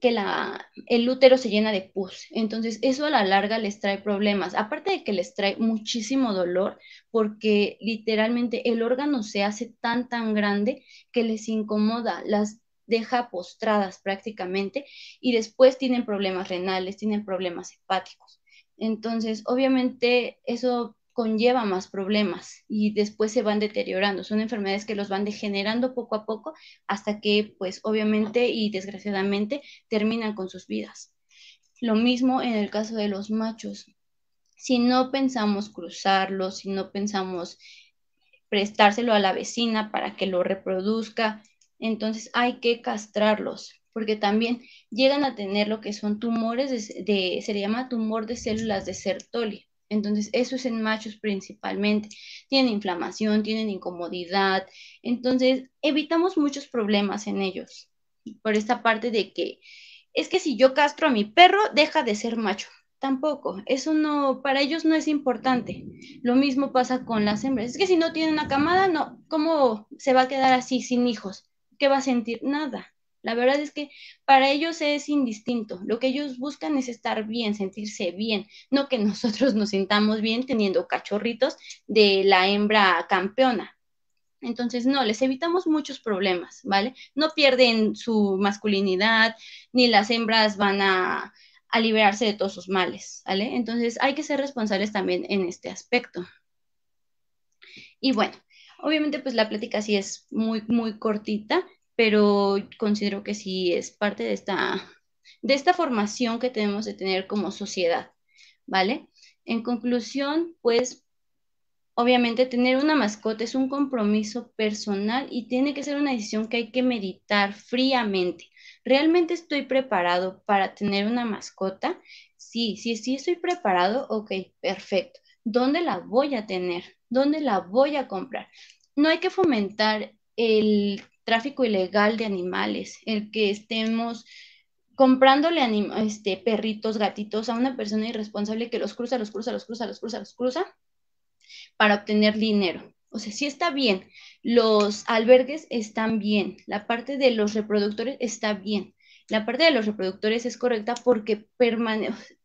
que la, el útero se llena de pus. Entonces, eso a la larga les trae problemas. Aparte de que les trae muchísimo dolor, porque literalmente el órgano se hace tan, tan grande que les incomoda, las deja postradas prácticamente y después tienen problemas renales, tienen problemas hepáticos. Entonces, obviamente, eso conlleva más problemas y después se van deteriorando. Son enfermedades que los van degenerando poco a poco hasta que, pues obviamente y desgraciadamente, terminan con sus vidas. Lo mismo en el caso de los machos. Si no pensamos cruzarlos, si no pensamos prestárselo a la vecina para que lo reproduzca, entonces hay que castrarlos, porque también llegan a tener lo que son tumores, de, se le llama tumor de células de Sertoli entonces, eso es en machos principalmente. Tienen inflamación, tienen incomodidad. Entonces, evitamos muchos problemas en ellos por esta parte de que es que si yo castro a mi perro, deja de ser macho. Tampoco, eso no, para ellos no es importante. Lo mismo pasa con las hembras. Es que si no tiene una camada, no, ¿cómo se va a quedar así sin hijos? ¿Qué va a sentir? Nada. La verdad es que para ellos es indistinto. Lo que ellos buscan es estar bien, sentirse bien, no que nosotros nos sintamos bien teniendo cachorritos de la hembra campeona. Entonces, no, les evitamos muchos problemas, ¿vale? No pierden su masculinidad, ni las hembras van a, liberarse de todos sus males, ¿vale? Entonces, hay que ser responsables también en este aspecto. Y bueno, obviamente pues la plática sí es muy, muy cortita, pero considero que sí es parte de esta, de esta formación que tenemos de tener como sociedad, ¿vale? En conclusión, pues obviamente tener una mascota es un compromiso personal y tiene que ser una decisión que hay que meditar fríamente. ¿Realmente estoy preparado para tener una mascota? Sí, sí, sí estoy preparado, ok, perfecto. ¿Dónde la voy a tener? ¿Dónde la voy a comprar? No hay que fomentar el tráfico ilegal de animales, el que estemos comprándole este, perritos, gatitos a una persona irresponsable que los cruza, los cruza, los cruza, los cruza, los cruza, para obtener dinero. O sea, sí está bien, los albergues están bien, la parte de los reproductores está bien, la parte de los reproductores es correcta porque permanece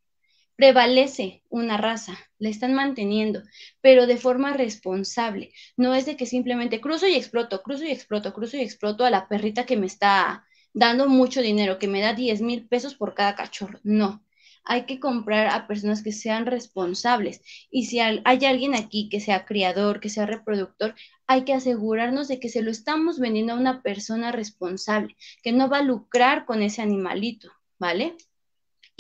prevalece una raza, la están manteniendo, pero de forma responsable. No es de que simplemente cruzo y exploto, cruzo y exploto, cruzo y exploto a la perrita que me está dando mucho dinero, que me da 10 mil pesos por cada cachorro. No, hay que comprar a personas que sean responsables. Y si hay alguien aquí que sea criador, que sea reproductor, hay que asegurarnos de que se lo estamos vendiendo a una persona responsable, que no va a lucrar con ese animalito, ¿vale?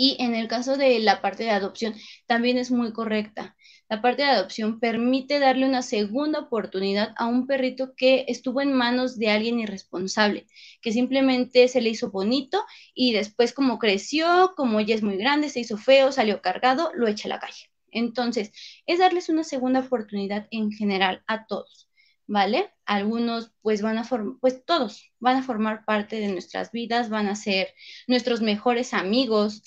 Y en el caso de la parte de adopción, también es muy correcta. La parte de adopción permite darle una segunda oportunidad a un perrito que estuvo en manos de alguien irresponsable, que simplemente se le hizo bonito y después como creció, como ya es muy grande, se hizo feo, salió cargado, lo echa a la calle. Entonces, es darles una segunda oportunidad en general a todos, ¿vale? Algunos pues van a formar, pues todos van a formar parte de nuestras vidas, van a ser nuestros mejores amigos,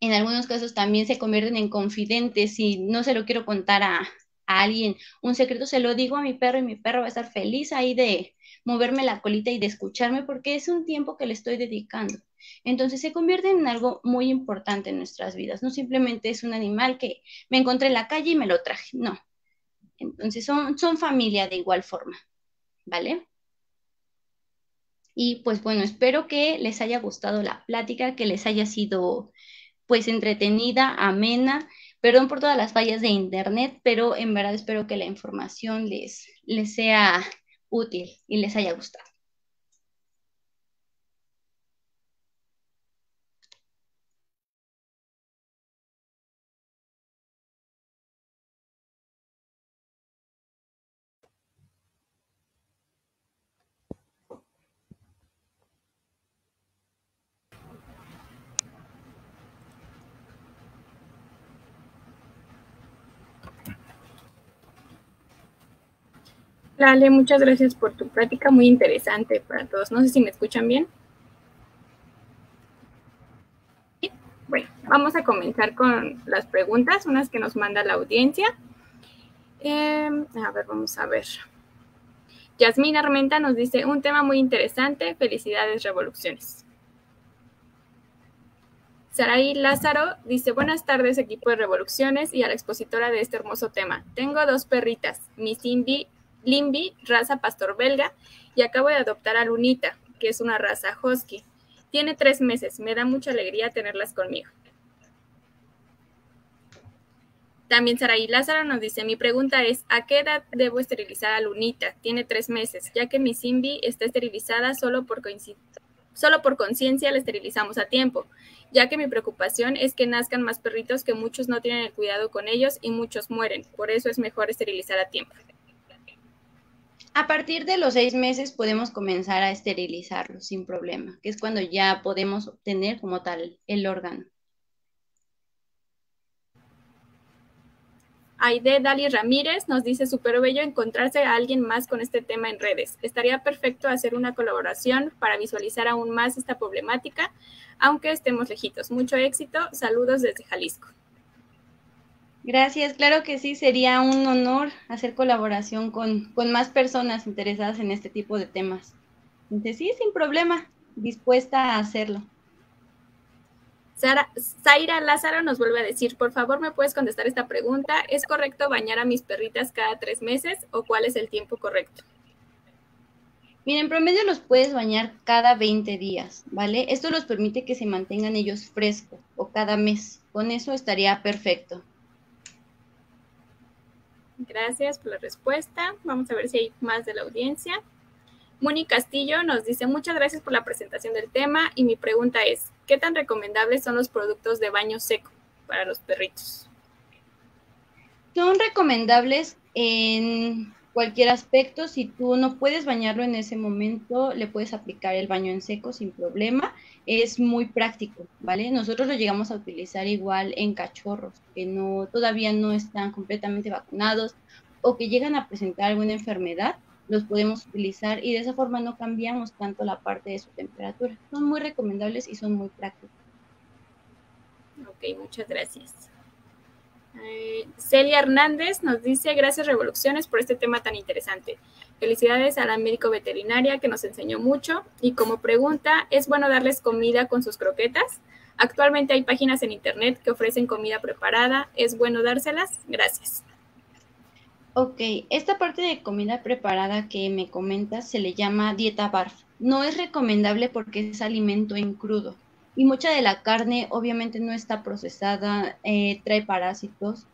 en algunos casos también se convierten en confidentes y no se lo quiero contar a, alguien. Un secreto se lo digo a mi perro y mi perro va a estar feliz ahí de moverme la colita y de escucharme porque es un tiempo que le estoy dedicando. Entonces se convierte en algo muy importante en nuestras vidas. No simplemente es un animal que me encontré en la calle y me lo traje, no. Entonces son, son familia de igual forma, ¿vale? Y pues bueno, espero que les haya gustado la plática, que les haya sido pues entretenida, amena. Perdón por todas las fallas de internet, pero en verdad espero que la información les, les sea útil y les haya gustado. Lale, muchas gracias por tu práctica, muy interesante para todos. No sé si me escuchan bien. Bueno, vamos a comenzar con las preguntas, unas que nos manda la audiencia. Em, a ver, vamos a ver. Yasmina Armenta nos dice, un tema muy interesante, felicidades, revoluciones. Saraí Lázaro dice, buenas tardes equipo de Revoluciones y a la expositora de este hermoso tema. Tengo dos perritas, mi Cindy Limby, raza pastor belga, y acabo de adoptar a Lunita, que es una raza husky. Tiene tres meses, me da mucha alegría tenerlas conmigo. También y Lázaro nos dice, mi pregunta es, ¿a qué edad debo esterilizar a Lunita? Tiene tres meses, ya que mi Simbi está esterilizada solo por Solo por conciencia la esterilizamos a tiempo, ya que mi preocupación es que nazcan más perritos que muchos no tienen el cuidado con ellos y muchos mueren. Por eso es mejor esterilizar a tiempo. A partir de los seis meses podemos comenzar a esterilizarlo sin problema, que es cuando ya podemos obtener como tal el órgano. Aide Dali Ramírez nos dice, súper bello encontrarse a alguien más con este tema en redes. Estaría perfecto hacer una colaboración para visualizar aún más esta problemática, aunque estemos lejitos. Mucho éxito. Saludos desde Jalisco. Gracias, claro que sí, sería un honor hacer colaboración con, más personas interesadas en este tipo de temas. Entonces, sí, sin problema, dispuesta a hacerlo. Sara, Zaira Lázaro nos vuelve a decir, por favor, ¿me puedes contestar esta pregunta? ¿Es correcto bañar a mis perritas cada tres meses o cuál es el tiempo correcto? Miren, en promedio los puedes bañar cada 20 días, ¿vale? Esto los permite que se mantengan ellos frescos o cada mes. Con eso estaría perfecto. Gracias por la respuesta. Vamos a ver si hay más de la audiencia. Moni Castillo nos dice, muchas gracias por la presentación del tema y mi pregunta es, ¿qué tan recomendables son los productos de baño seco para los perritos? Son recomendables en cualquier aspecto, si tú no puedes bañarlo en ese momento, le puedes aplicar el baño en seco sin problema. Es muy práctico, ¿vale? Nosotros lo llegamos a utilizar igual en cachorros que no todavía no están completamente vacunados o que llegan a presentar alguna enfermedad, los podemos utilizar y de esa forma no cambiamos tanto la parte de su temperatura. Son muy recomendables y son muy prácticos. Ok, muchas gracias. Eh, Celia Hernández nos dice, gracias Revoluciones por este tema tan interesante. Felicidades a la médico veterinaria que nos enseñó mucho. Y como pregunta, ¿es bueno darles comida con sus croquetas? Actualmente hay páginas en internet que ofrecen comida preparada. ¿Es bueno dárselas? Gracias. Ok, esta parte de comida preparada que me comentas se le llama dieta BARF. No es recomendable porque es alimento en crudo y mucha de la carne obviamente no está procesada, eh, trae parásitos,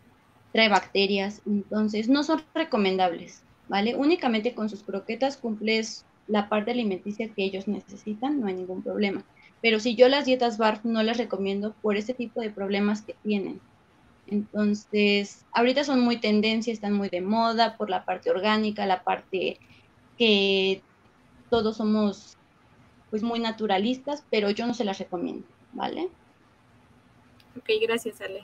trae bacterias, entonces no son recomendables, ¿vale? Únicamente con sus croquetas cumples la parte alimenticia que ellos necesitan, no hay ningún problema. Pero si yo las dietas BARF no las recomiendo por ese tipo de problemas que tienen. Entonces, ahorita son muy tendencia, están muy de moda por la parte orgánica, la parte que todos somos pues muy naturalistas, pero yo no se las recomiendo, ¿vale? Ok, gracias Ale.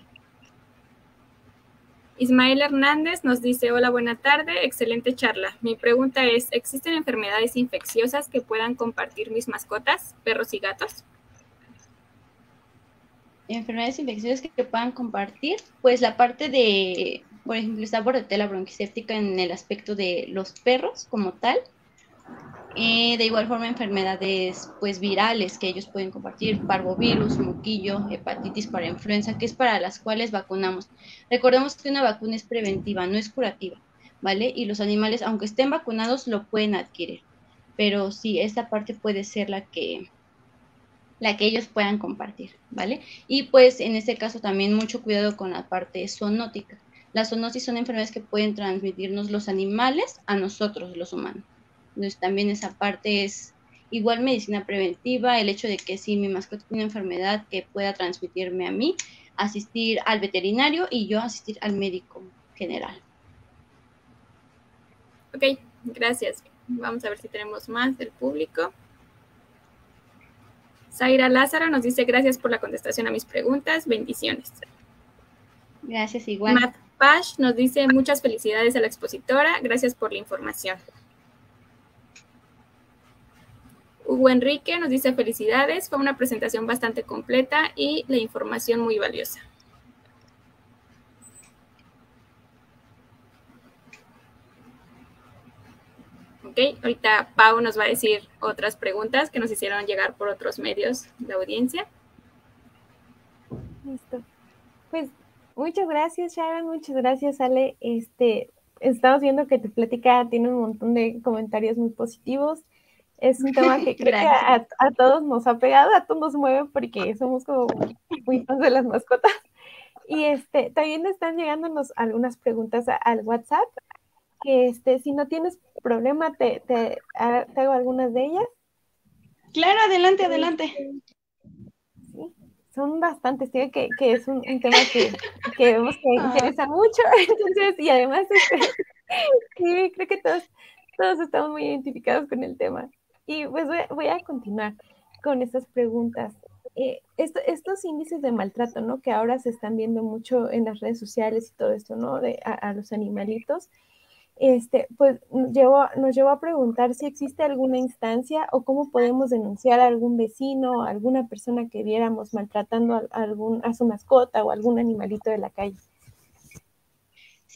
Ismael Hernández nos dice, hola, buena tarde, excelente charla. Mi pregunta es, ¿existen enfermedades infecciosas que puedan compartir mis mascotas, perros y gatos? Enfermedades infecciosas que puedan compartir, pues la parte de, por ejemplo, está por la bronquicéptica en el aspecto de los perros como tal, eh, de igual forma, enfermedades pues, virales que ellos pueden compartir, parvovirus, moquillo, hepatitis para influenza, que es para las cuales vacunamos. Recordemos que una vacuna es preventiva, no es curativa, ¿vale? Y los animales, aunque estén vacunados, lo pueden adquirir. Pero sí, esta parte puede ser la que, la que ellos puedan compartir, ¿vale? Y pues en este caso también mucho cuidado con la parte zoonótica. Las zoonosis son enfermedades que pueden transmitirnos los animales a nosotros, los humanos. Entonces pues, también esa parte es igual medicina preventiva, el hecho de que si mi mascota tiene una enfermedad que pueda transmitirme a mí, asistir al veterinario y yo asistir al médico general. Ok, gracias. Vamos a ver si tenemos más del público. Zaira Lázaro nos dice gracias por la contestación a mis preguntas. Bendiciones. Gracias igual. Matt Pash nos dice muchas felicidades a la expositora. Gracias por la información. Hugo Enrique nos dice felicidades, fue una presentación bastante completa y la información muy valiosa. Ok, ahorita Pau nos va a decir otras preguntas que nos hicieron llegar por otros medios de audiencia. Listo. Pues muchas gracias, Sharon, muchas gracias, Ale. Este, estamos viendo que tu plática tiene un montón de comentarios muy positivos es un tema que creo que a, todos nos ha pegado, a todos nos mueve porque somos como muy de las mascotas. Y este, también están llegándonos algunas preguntas al WhatsApp, que este, si no tienes problema, te, te, hago algunas de ellas. Claro, adelante, este, adelante. Sí, son bastantes, creo que, que es un, tema que, vemos que ah. interesa mucho, entonces, y además, este, creo que todos, todos estamos muy identificados con el tema. Y pues voy, a continuar con estas preguntas. Eh, estos índices de maltrato, ¿no? Que ahora se están viendo mucho en las redes sociales y todo esto, ¿no? De, a, los animalitos. Este, pues nos llevó a preguntar si existe alguna instancia o cómo podemos denunciar a algún vecino o alguna persona que viéramos maltratando a, algún, a su mascota o algún animalito de la calle.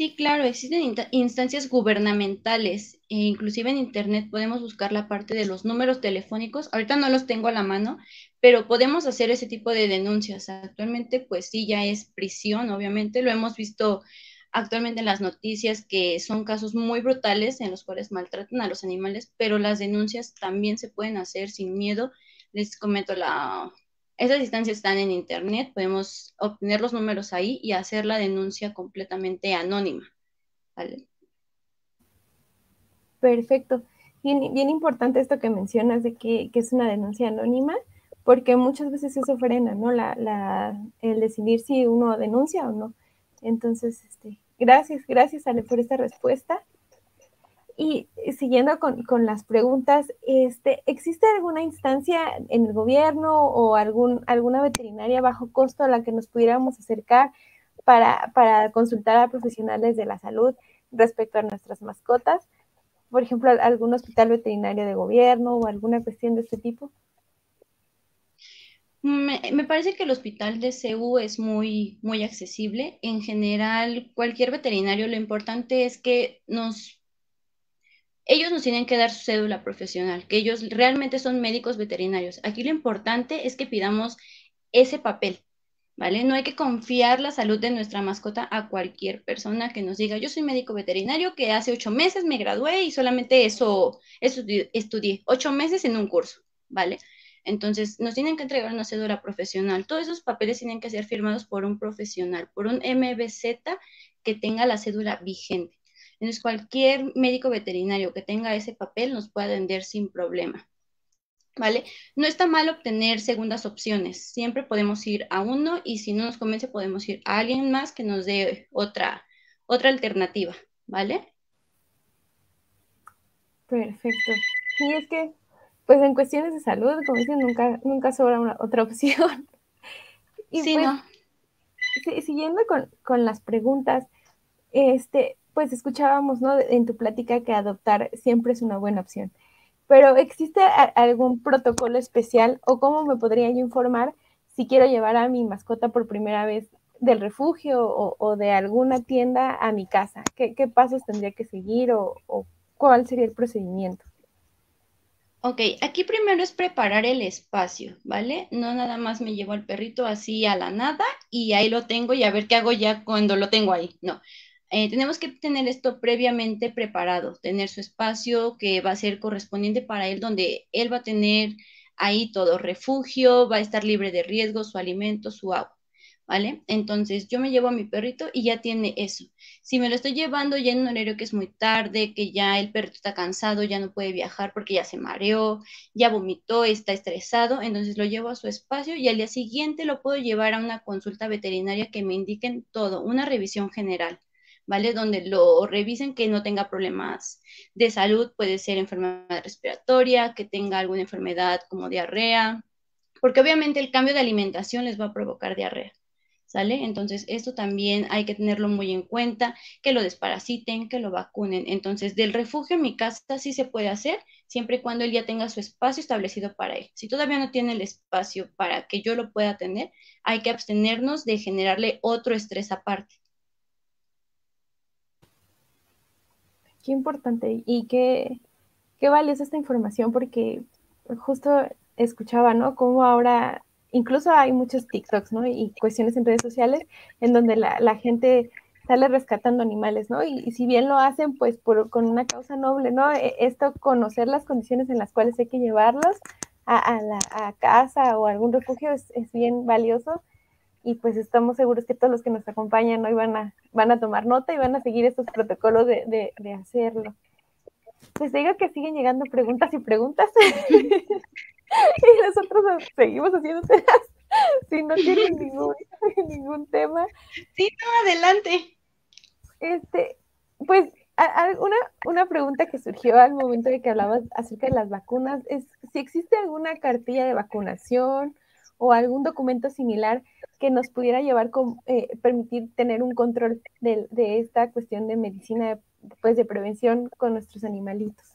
Sí, claro, existen instancias gubernamentales, e inclusive en Internet podemos buscar la parte de los números telefónicos, ahorita no los tengo a la mano, pero podemos hacer ese tipo de denuncias. Actualmente, pues sí, ya es prisión, obviamente, lo hemos visto actualmente en las noticias que son casos muy brutales en los cuales maltratan a los animales, pero las denuncias también se pueden hacer sin miedo. Les comento la esas instancias están en Internet, podemos obtener los números ahí y hacer la denuncia completamente anónima. ¿vale? Perfecto. Bien, bien, importante esto que mencionas de que, que, es una denuncia anónima, porque muchas veces eso frena, ¿no? La, la, el decidir si uno denuncia o no. Entonces, este, gracias, gracias Ale por esta respuesta. Y siguiendo con, las preguntas, este, ¿existe alguna instancia en el gobierno o algún, alguna veterinaria bajo costo a la que nos pudiéramos acercar para, consultar a profesionales de la salud respecto a nuestras mascotas? Por ejemplo, algún hospital veterinario de gobierno o alguna cuestión de este tipo. Me, parece que el hospital de CEU es muy, muy accesible. En general, cualquier veterinario, lo importante es que nos ellos nos tienen que dar su cédula profesional, que ellos realmente son médicos veterinarios. Aquí lo importante es que pidamos ese papel, ¿vale? No hay que confiar la salud de nuestra mascota a cualquier persona que nos diga, yo soy médico veterinario que hace ocho meses me gradué y solamente eso, estudié, ocho meses en un curso, ¿vale? Entonces, nos tienen que entregar una cédula profesional. Todos esos papeles tienen que ser firmados por un profesional, por un MBZ que tenga la cédula vigente. Entonces, cualquier médico veterinario que tenga ese papel nos puede vender sin problema. ¿Vale? No está mal obtener segundas opciones. Siempre podemos ir a uno y si no nos convence podemos ir a alguien más que nos dé otra, otra alternativa. ¿Vale? Perfecto. Y es que, pues en cuestiones de salud, como dicen, nunca, nunca sobra una, otra opción. Y sí, pues, no. siguiendo con, con, las preguntas, este, pues escuchábamos, ¿no? En tu plática que adoptar siempre es una buena opción. Pero ¿existe algún protocolo especial o cómo me podría yo informar si quiero llevar a mi mascota por primera vez del refugio o, de alguna tienda a mi casa? ¿Qué, pasos tendría que seguir o, o cuál sería el procedimiento? Ok, aquí primero es preparar el espacio, ¿vale? No nada más me llevo al perrito así a la nada y ahí lo tengo y a ver qué hago ya cuando lo tengo ahí. No, eh, tenemos que tener esto previamente preparado, tener su espacio que va a ser correspondiente para él, donde él va a tener ahí todo refugio, va a estar libre de riesgos, su alimento, su agua. ¿Vale? Entonces yo me llevo a mi perrito y ya tiene eso. Si me lo estoy llevando ya en un horario que es muy tarde, que ya el perrito está cansado, ya no puede viajar porque ya se mareó, ya vomitó, está estresado, entonces lo llevo a su espacio y al día siguiente lo puedo llevar a una consulta veterinaria que me indiquen todo, una revisión general. ¿vale? Donde lo revisen que no tenga problemas de salud, puede ser enfermedad respiratoria, que tenga alguna enfermedad como diarrea, porque obviamente el cambio de alimentación les va a provocar diarrea. ¿Sale? Entonces, esto también hay que tenerlo muy en cuenta, que lo desparasiten, que lo vacunen. Entonces, del refugio en mi casa sí se puede hacer, siempre y cuando él ya tenga su espacio establecido para él. Si todavía no tiene el espacio para que yo lo pueda tener, hay que abstenernos de generarle otro estrés aparte. qué importante y qué, qué valiosa esta información porque justo escuchaba, ¿no? Cómo ahora incluso hay muchos TikToks, ¿no? Y cuestiones en redes sociales en donde la, la gente sale rescatando animales, ¿no? Y, si bien lo hacen, pues por, con una causa noble, ¿no? E, esto, conocer las condiciones en las cuales hay que llevarlos a, la casa o a algún refugio es bien valioso y pues estamos seguros que todos los que nos acompañan hoy van a, van a tomar nota y van a seguir estos protocolos de, hacerlo. Pues digo que siguen llegando preguntas y preguntas y nosotros seguimos haciéndoselas. si no tienen ningún, tema. Sí, no, adelante. Este, pues una pregunta que surgió al momento de que hablabas acerca de las vacunas es si existe alguna cartilla de vacunación o algún documento similar que nos pudiera llevar eh, permitir tener un control de, esta cuestión de medicina pues de prevención con nuestros animalitos.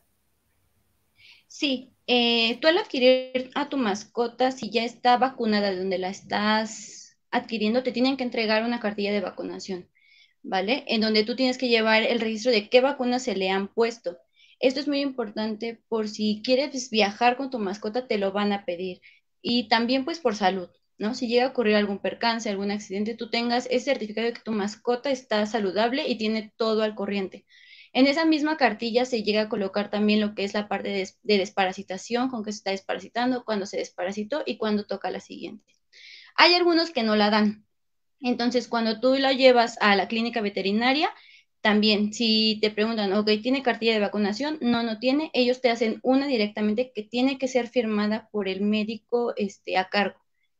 Sí, eh, tú al adquirir a tu mascota, si ya está vacunada donde la estás adquiriendo, te tienen que entregar una cartilla de vacunación, ¿vale? En donde tú tienes que llevar el registro de qué vacunas se le han puesto. Esto es muy importante por si quieres viajar con tu mascota, te lo van a pedir y también pues por salud, ¿no? Si llega a ocurrir algún percance, algún accidente, tú tengas ese certificado de que tu mascota está saludable y tiene todo al corriente. En esa misma cartilla se llega a colocar también lo que es la parte de, de desparasitación, con qué se está desparasitando, cuándo se desparasitó y cuándo toca la siguiente. Hay algunos que no la dan. Entonces, cuando tú la llevas a la clínica veterinaria, también, si te preguntan, ok, ¿tiene cartilla de vacunación? No, no tiene. Ellos te hacen una directamente que tiene que ser firmada por el médico este, a cargo,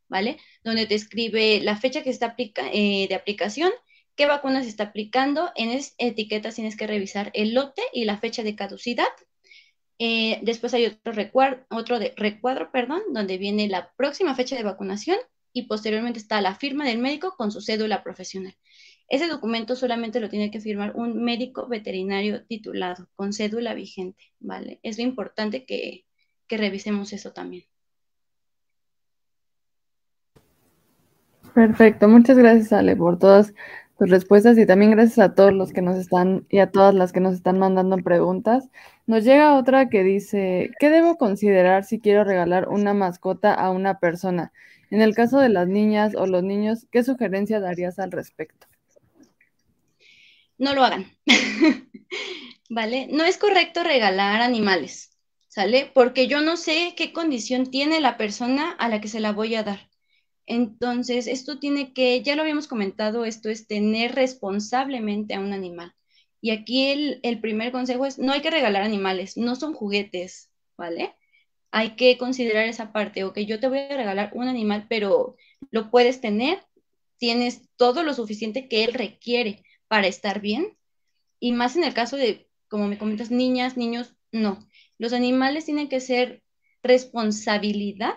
¿vale? Donde te escribe la fecha que está eh, de aplicación, qué vacuna se está aplicando. En esa etiquetas tienes que revisar el lote y la fecha de caducidad. Eh, después hay otro, recuadro, otro recuadro, perdón, donde viene la próxima fecha de vacunación y posteriormente está la firma del médico con su cédula profesional. Ese documento solamente lo tiene que firmar un médico veterinario titulado con cédula vigente, ¿vale? Es importante que, que revisemos eso también. Perfecto, muchas gracias Ale por todas tus respuestas y también gracias a todos los que nos están y a todas las que nos están mandando preguntas. Nos llega otra que dice, ¿qué debo considerar si quiero regalar una mascota a una persona? En el caso de las niñas o los niños, ¿qué sugerencia darías al respecto? no lo hagan, ¿vale? No es correcto regalar animales, ¿sale? Porque yo no sé qué condición tiene la persona a la que se la voy a dar. Entonces, esto tiene que, ya lo habíamos comentado, esto es tener responsablemente a un animal. Y aquí el, el primer consejo es, no hay que regalar animales, no son juguetes, ¿vale? Hay que considerar esa parte, ok, yo te voy a regalar un animal, pero lo puedes tener, tienes todo lo suficiente que él requiere para estar bien. Y más en el caso de, como me comentas, niñas, niños, no. Los animales tienen que ser responsabilidad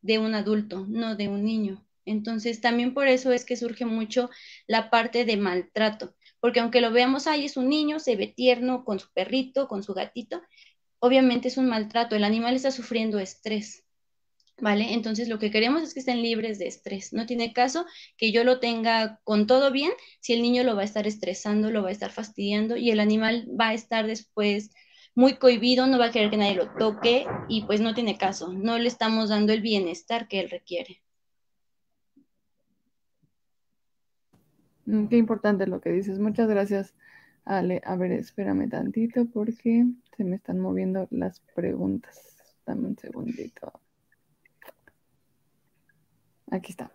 de un adulto, no de un niño. Entonces, también por eso es que surge mucho la parte de maltrato, porque aunque lo veamos ahí, es un niño, se ve tierno con su perrito, con su gatito, obviamente es un maltrato, el animal está sufriendo estrés. ¿vale? Entonces lo que queremos es que estén libres de estrés. No tiene caso que yo lo tenga con todo bien si el niño lo va a estar estresando, lo va a estar fastidiando y el animal va a estar después muy cohibido, no va a querer que nadie lo toque y pues no tiene caso, no le estamos dando el bienestar que él requiere. Mm, qué importante lo que dices. Muchas gracias, Ale. A ver, espérame tantito porque se me están moviendo las preguntas. Dame un segundito. Aquí está.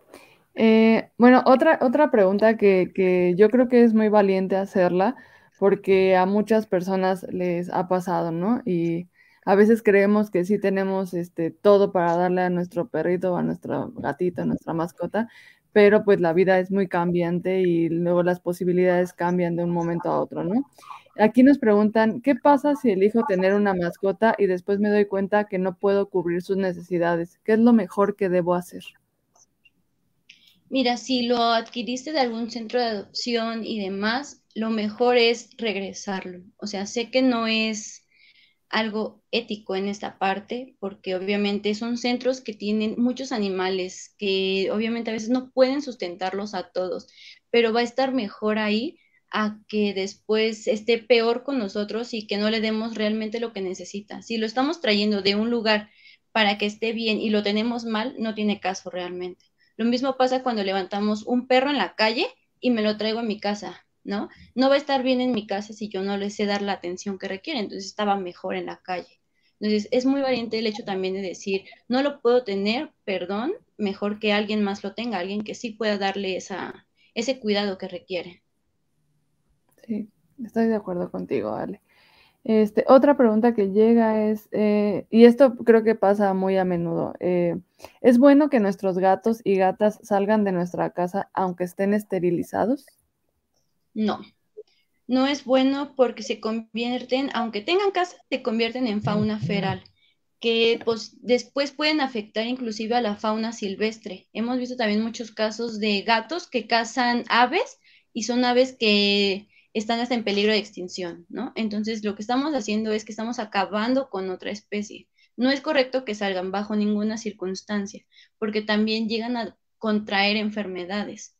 Eh, bueno, otra, otra pregunta que, que, yo creo que es muy valiente hacerla porque a muchas personas les ha pasado, ¿no? Y a veces creemos que sí tenemos este, todo para darle a nuestro perrito, a nuestro gatito, a nuestra mascota, pero pues la vida es muy cambiante y luego las posibilidades cambian de un momento a otro, ¿no? Aquí nos preguntan, ¿qué pasa si elijo tener una mascota y después me doy cuenta que no puedo cubrir sus necesidades? ¿Qué es lo mejor que debo hacer? mira, si lo adquiriste de algún centro de adopción y demás, lo mejor es regresarlo. O sea, sé que no es algo ético en esta parte, porque obviamente son centros que tienen muchos animales, que obviamente a veces no pueden sustentarlos a todos, pero va a estar mejor ahí a que después esté peor con nosotros y que no le demos realmente lo que necesita. Si lo estamos trayendo de un lugar para que esté bien y lo tenemos mal, no tiene caso realmente. Lo mismo pasa cuando levantamos un perro en la calle y me lo traigo a mi casa, ¿no? No va a estar bien en mi casa si yo no le sé dar la atención que requiere, entonces estaba mejor en la calle. Entonces es muy valiente el hecho también de decir, no lo puedo tener, perdón, mejor que alguien más lo tenga, alguien que sí pueda darle esa, ese cuidado que requiere. Sí, estoy de acuerdo contigo, Ale. Este, otra pregunta que llega es, eh, y esto creo que pasa muy a menudo, eh, ¿es bueno que nuestros gatos y gatas salgan de nuestra casa aunque estén esterilizados? No, no es bueno porque se convierten, aunque tengan casa, se convierten en fauna feral, que pues, después pueden afectar inclusive a la fauna silvestre. Hemos visto también muchos casos de gatos que cazan aves y son aves que están hasta en peligro de extinción, ¿no? Entonces lo que estamos haciendo es que estamos acabando con otra especie. No es correcto que salgan bajo ninguna circunstancia, porque también llegan a contraer enfermedades.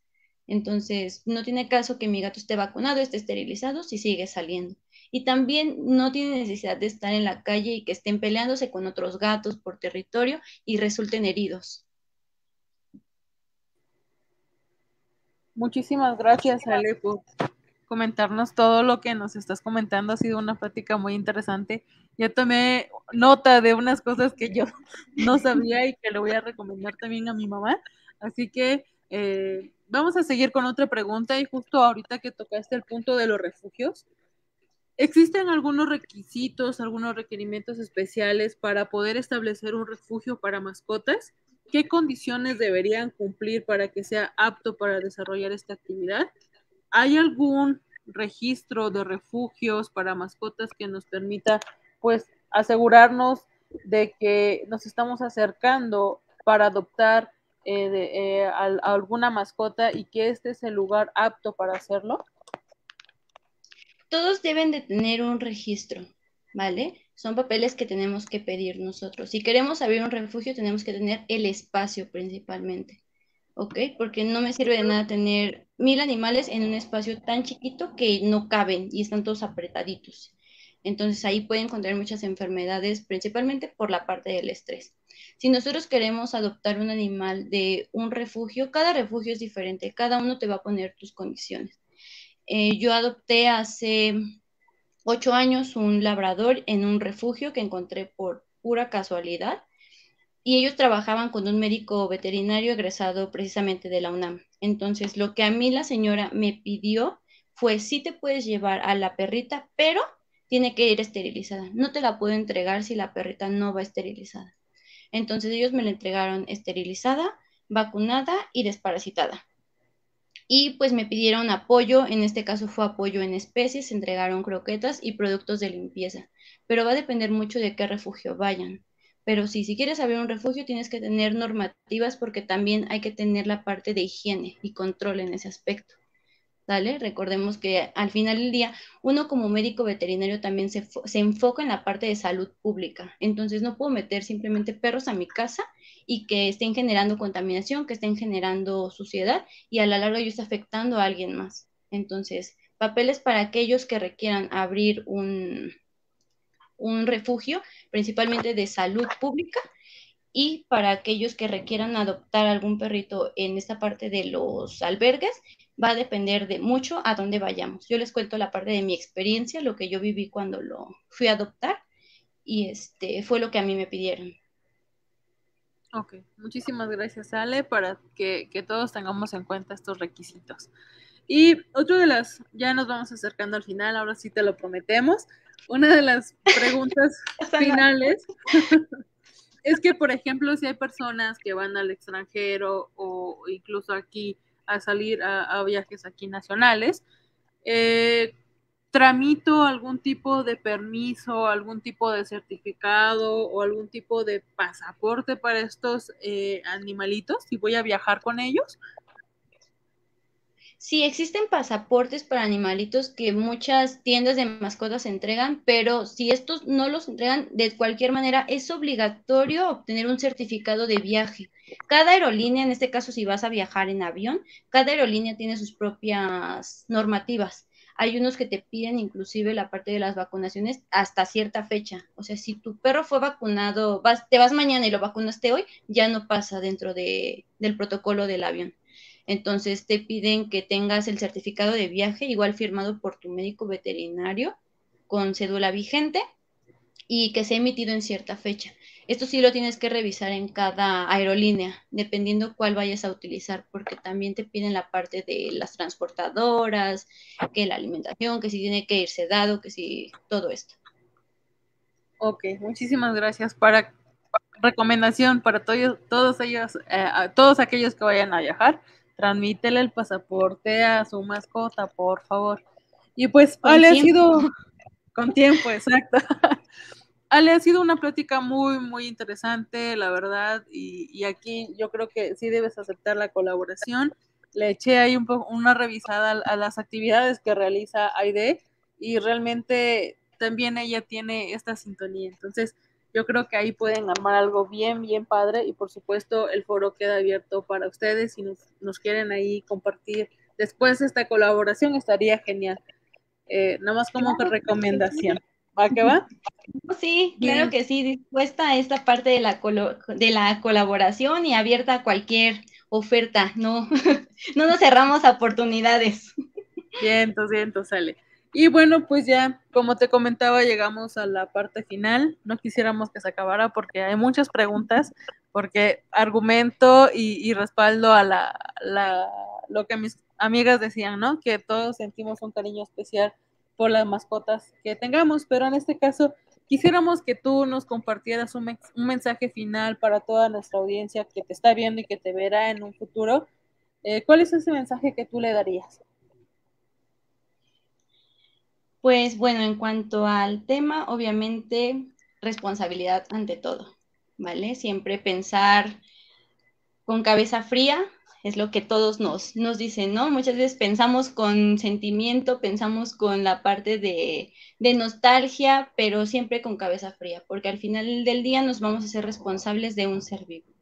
Entonces, no tiene caso que mi gato esté vacunado, esté esterilizado, si sigue saliendo. Y también no tiene necesidad de estar en la calle y que estén peleándose con otros gatos por territorio y resulten heridos. Muchísimas gracias, Alepo comentarnos todo lo que nos estás comentando. Ha sido una plática muy interesante. ya tomé nota de unas cosas que yo no sabía y que le voy a recomendar también a mi mamá. Así que eh, vamos a seguir con otra pregunta y justo ahorita que tocaste el punto de los refugios, ¿existen algunos requisitos, algunos requerimientos especiales para poder establecer un refugio para mascotas? ¿Qué condiciones deberían cumplir para que sea apto para desarrollar esta actividad? ¿Hay algún registro de refugios para mascotas que nos permita, pues, asegurarnos de que nos estamos acercando para adoptar eh, eh, alguna mascota y que este es el lugar apto para hacerlo? Todos deben de tener un registro, ¿vale? Son papeles que tenemos que pedir nosotros. Si queremos abrir un refugio, tenemos que tener el espacio principalmente. ¿ok? Porque no me sirve de nada tener mil animales en un espacio tan chiquito que no caben y están todos apretaditos. Entonces ahí pueden encontrar muchas enfermedades, principalmente por la parte del estrés. Si nosotros queremos adoptar un animal de un refugio, cada refugio es diferente, cada uno te va a poner tus condiciones. Eh, yo adopté hace ocho años un labrador en un refugio que encontré por pura casualidad y ellos trabajaban con un médico veterinario egresado precisamente de la UNAM. Entonces, lo que a mí la señora me pidió fue, sí te puedes llevar a la perrita, pero tiene que ir esterilizada. No te la puedo entregar si la perrita no va esterilizada. Entonces, ellos me la entregaron esterilizada, vacunada y desparasitada. Y pues me pidieron apoyo, en este caso fue apoyo en especies, entregaron croquetas y productos de limpieza, pero va a depender mucho de qué refugio vayan. Pero sí, si quieres abrir un refugio, tienes que tener normativas porque también hay que tener la parte de higiene y control en ese aspecto. ¿Dale? Recordemos que al final del día, uno como médico veterinario también se, enfoca en la parte de salud pública. Entonces, no puedo meter simplemente perros a mi casa y que estén generando contaminación, que estén generando suciedad y a la larga yo esté afectando a alguien más. Entonces, papeles para aquellos que requieran abrir un, un refugio principalmente de salud pública y para aquellos que requieran adoptar algún perrito en esta parte de los albergues, va a depender de mucho a dónde vayamos. Yo les cuento la parte de mi experiencia, lo que yo viví cuando lo fui a adoptar y este fue lo que a mí me pidieron. Ok, muchísimas gracias Ale para que, que todos tengamos en cuenta estos requisitos. Y otro de las, ya nos vamos acercando al final, ahora sí te lo prometemos, una de las preguntas finales es que, por ejemplo, si hay personas que van al extranjero o incluso aquí a salir a, viajes aquí nacionales, eh, tramito algún tipo de permiso, algún tipo de certificado o algún tipo de pasaporte para estos eh, animalitos, si voy a viajar con ellos, Sí, existen pasaportes para animalitos que muchas tiendas de mascotas entregan, pero si estos no los entregan, de cualquier manera es obligatorio obtener un certificado de viaje. Cada aerolínea, en este caso si vas a viajar en avión, cada aerolínea tiene sus propias normativas. Hay unos que te piden inclusive la parte de las vacunaciones hasta cierta fecha. O sea, si tu perro fue vacunado, te vas mañana y lo vacunaste hoy, ya no pasa dentro del protocolo del avión. Entonces te piden que tengas el certificado de viaje, igual firmado por tu médico veterinario con cédula vigente y que sea emitido en cierta fecha. Esto sí lo tienes que revisar en cada aerolínea, dependiendo cuál vayas a utilizar, porque también te piden la parte de las transportadoras, que la alimentación, que si tiene que irse dado, que si todo esto. Ok, muchísimas gracias. Para recomendación para todos ellos, eh, todos aquellos que vayan a viajar, transmítele el pasaporte a su mascota, por favor. Y pues, con Ale, ha sido con tiempo, exacto. Ale, ha sido una plática muy, muy interesante, la verdad, y, aquí yo creo que sí debes aceptar la colaboración. Le eché ahí un poco una revisada a, a las actividades que realiza Aide y realmente también ella tiene esta sintonía. Entonces, yo creo que ahí pueden armar algo bien, bien padre y por supuesto el foro queda abierto para ustedes si nos, quieren ahí compartir. Después esta colaboración estaría genial. Eh, nada más como recomendación. ¿Va que va? Sí, claro que sí, dispuesta a esta parte de la, de la colaboración y abierta a cualquier oferta, no, no nos cerramos oportunidades. Bien, entonces, sale. Y bueno, pues ya, como te comentaba, llegamos a la parte final. No quisiéramos que se acabara porque hay muchas preguntas, porque argumento y, respaldo a la, lo que mis amigas decían, ¿no? Que todos sentimos un cariño especial por las mascotas que tengamos, pero en este caso quisiéramos que tú nos compartieras un, mensaje final para toda nuestra audiencia que te está viendo y que te verá en un futuro. Eh, ¿Cuál es ese mensaje que tú le darías? Pues bueno, en cuanto al tema, obviamente responsabilidad ante todo, ¿vale? Siempre pensar con cabeza fría es lo que todos nos, dicen, ¿no? Muchas veces pensamos con sentimiento, pensamos con la parte de, nostalgia, pero siempre con cabeza fría, porque al final del día nos vamos a ser responsables de un ser vivo.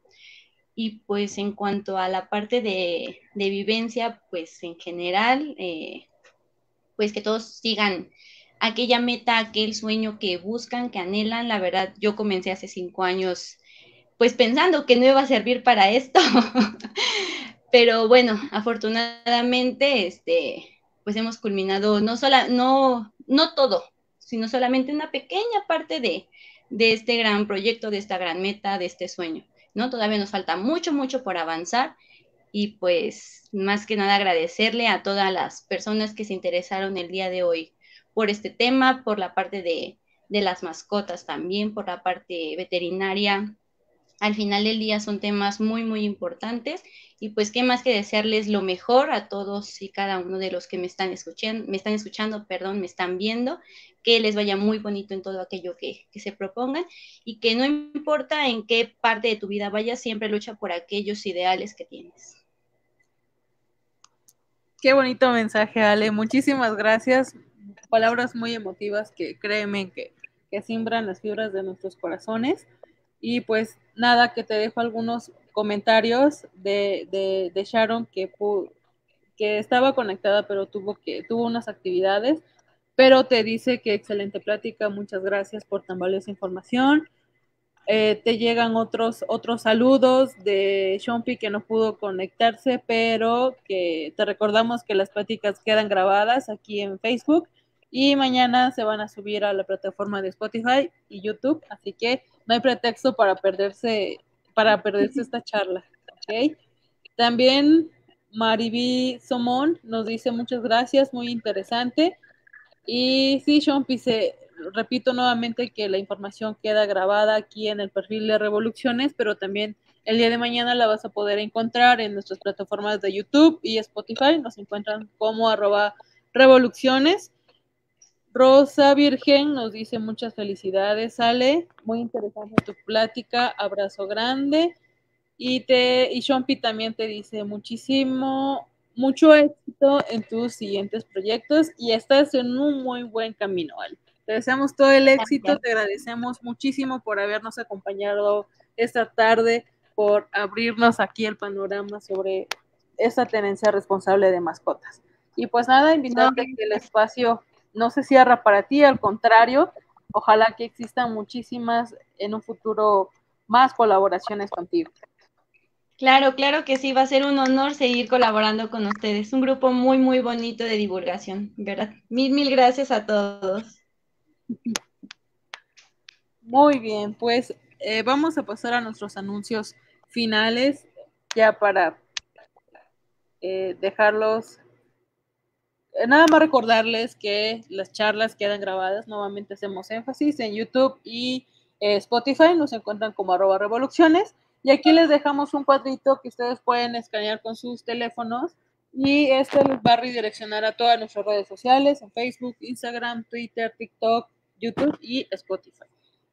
Y pues en cuanto a la parte de, vivencia, pues en general, eh, pues que todos sigan aquella meta, aquel sueño que buscan, que anhelan. La verdad, yo comencé hace cinco años pues pensando que no iba a servir para esto. Pero bueno, afortunadamente, este, pues hemos culminado no sola, no, no todo, sino solamente una pequeña parte de, de este gran proyecto, de esta gran meta, de este sueño. ¿no? Todavía nos falta mucho, mucho por avanzar y pues más que nada agradecerle a todas las personas que se interesaron el día de hoy por este tema, por la parte de, de las mascotas también, por la parte veterinaria. Al final del día son temas muy, muy importantes y pues qué más que desearles lo mejor a todos y cada uno de los que me están escuchando, me están escuchando, perdón, me están viendo, que les vaya muy bonito en todo aquello que, que se propongan y que no importa en qué parte de tu vida vaya siempre lucha por aquellos ideales que tienes. Qué bonito mensaje, Ale. Muchísimas gracias. Palabras muy emotivas que créeme que, que simbran las fibras de nuestros corazones. Y pues nada, que te dejo algunos comentarios de, de, Sharon que, que estaba conectada, pero tuvo, que, tuvo unas actividades, pero te dice que excelente plática, muchas gracias por tan valiosa información. Eh, te llegan otros, otros saludos de Shompi que no pudo conectarse, pero que te recordamos que las pláticas quedan grabadas aquí en Facebook y mañana se van a subir a la plataforma de Spotify y YouTube, así que no hay pretexto para perderse, para perderse esta charla. También Mariví Somón nos dice muchas gracias, muy interesante. Y sí, Shompi, se, repito nuevamente que la información queda grabada aquí en el perfil de Revoluciones, pero también el día de mañana la vas a poder encontrar en nuestras plataformas de YouTube y Spotify. Nos encuentran como arroba revoluciones. Rosa Virgen nos dice muchas felicidades, Ale. Muy interesante tu plática. Abrazo grande. Y, te, y Shompi también te dice muchísimo, mucho éxito en tus siguientes proyectos y estás en un muy buen camino, Ale. Te deseamos todo el éxito, te agradecemos muchísimo por habernos acompañado esta tarde, por abrirnos aquí el panorama sobre esta tenencia responsable de mascotas. Y pues nada, invitarte que el espacio no se cierra para ti, al contrario, ojalá que existan muchísimas en un futuro más colaboraciones contigo. Claro, claro que sí, va a ser un honor seguir colaborando con ustedes. Un grupo muy, muy bonito de divulgación, ¿verdad? Mil, mil gracias a todos. Muy bien, pues eh, vamos a pasar a nuestros anuncios finales ya para eh, dejarlos. Eh, nada más recordarles que las charlas quedan grabadas, nuevamente hacemos énfasis en YouTube y Spotify, nos encuentran como arroba revoluciones y aquí les dejamos un cuadrito que ustedes pueden escanear con sus teléfonos y este les va a redireccionar a todas nuestras redes sociales, en Facebook, Instagram, Twitter, TikTok, YouTube y Spotify.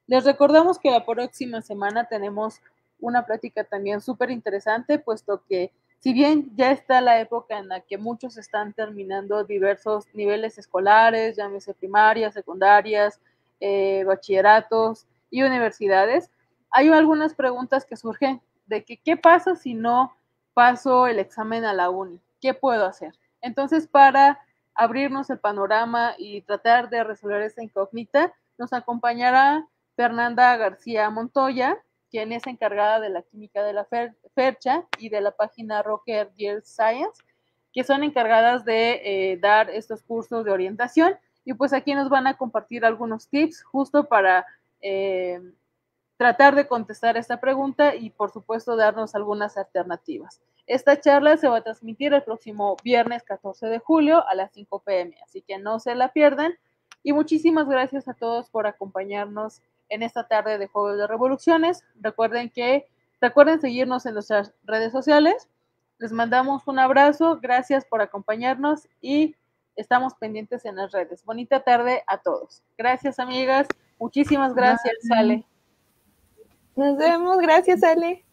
Les recordamos que la próxima semana tenemos una plática también súper interesante, puesto que si bien ya está la época en la que muchos están terminando diversos niveles escolares, llámese primarias, secundarias, eh, bachilleratos y universidades, hay algunas preguntas que surgen de que qué pasa si no paso el examen a la uni, qué puedo hacer. Entonces, para abrirnos el panorama y tratar de resolver esa incógnita, nos acompañará Fernanda García Montoya, quien es encargada de la química de la fecha Fercha y de la página Rocker Gear Science, que son encargadas de eh, dar estos cursos de orientación. Y pues aquí nos van a compartir algunos tips justo para eh, tratar de contestar esta pregunta y por supuesto darnos algunas alternativas. Esta charla se va a transmitir el próximo viernes 14 de julio a las 5 pm, así que no se la pierdan. Y muchísimas gracias a todos por acompañarnos en esta tarde de Juegos de Revoluciones. Recuerden que recuerden seguirnos en nuestras redes sociales. Les mandamos un abrazo, gracias por acompañarnos y estamos pendientes en las redes. Bonita tarde a todos. Gracias, amigas. Muchísimas gracias, gracias. Ale. Nos vemos, gracias, Ale.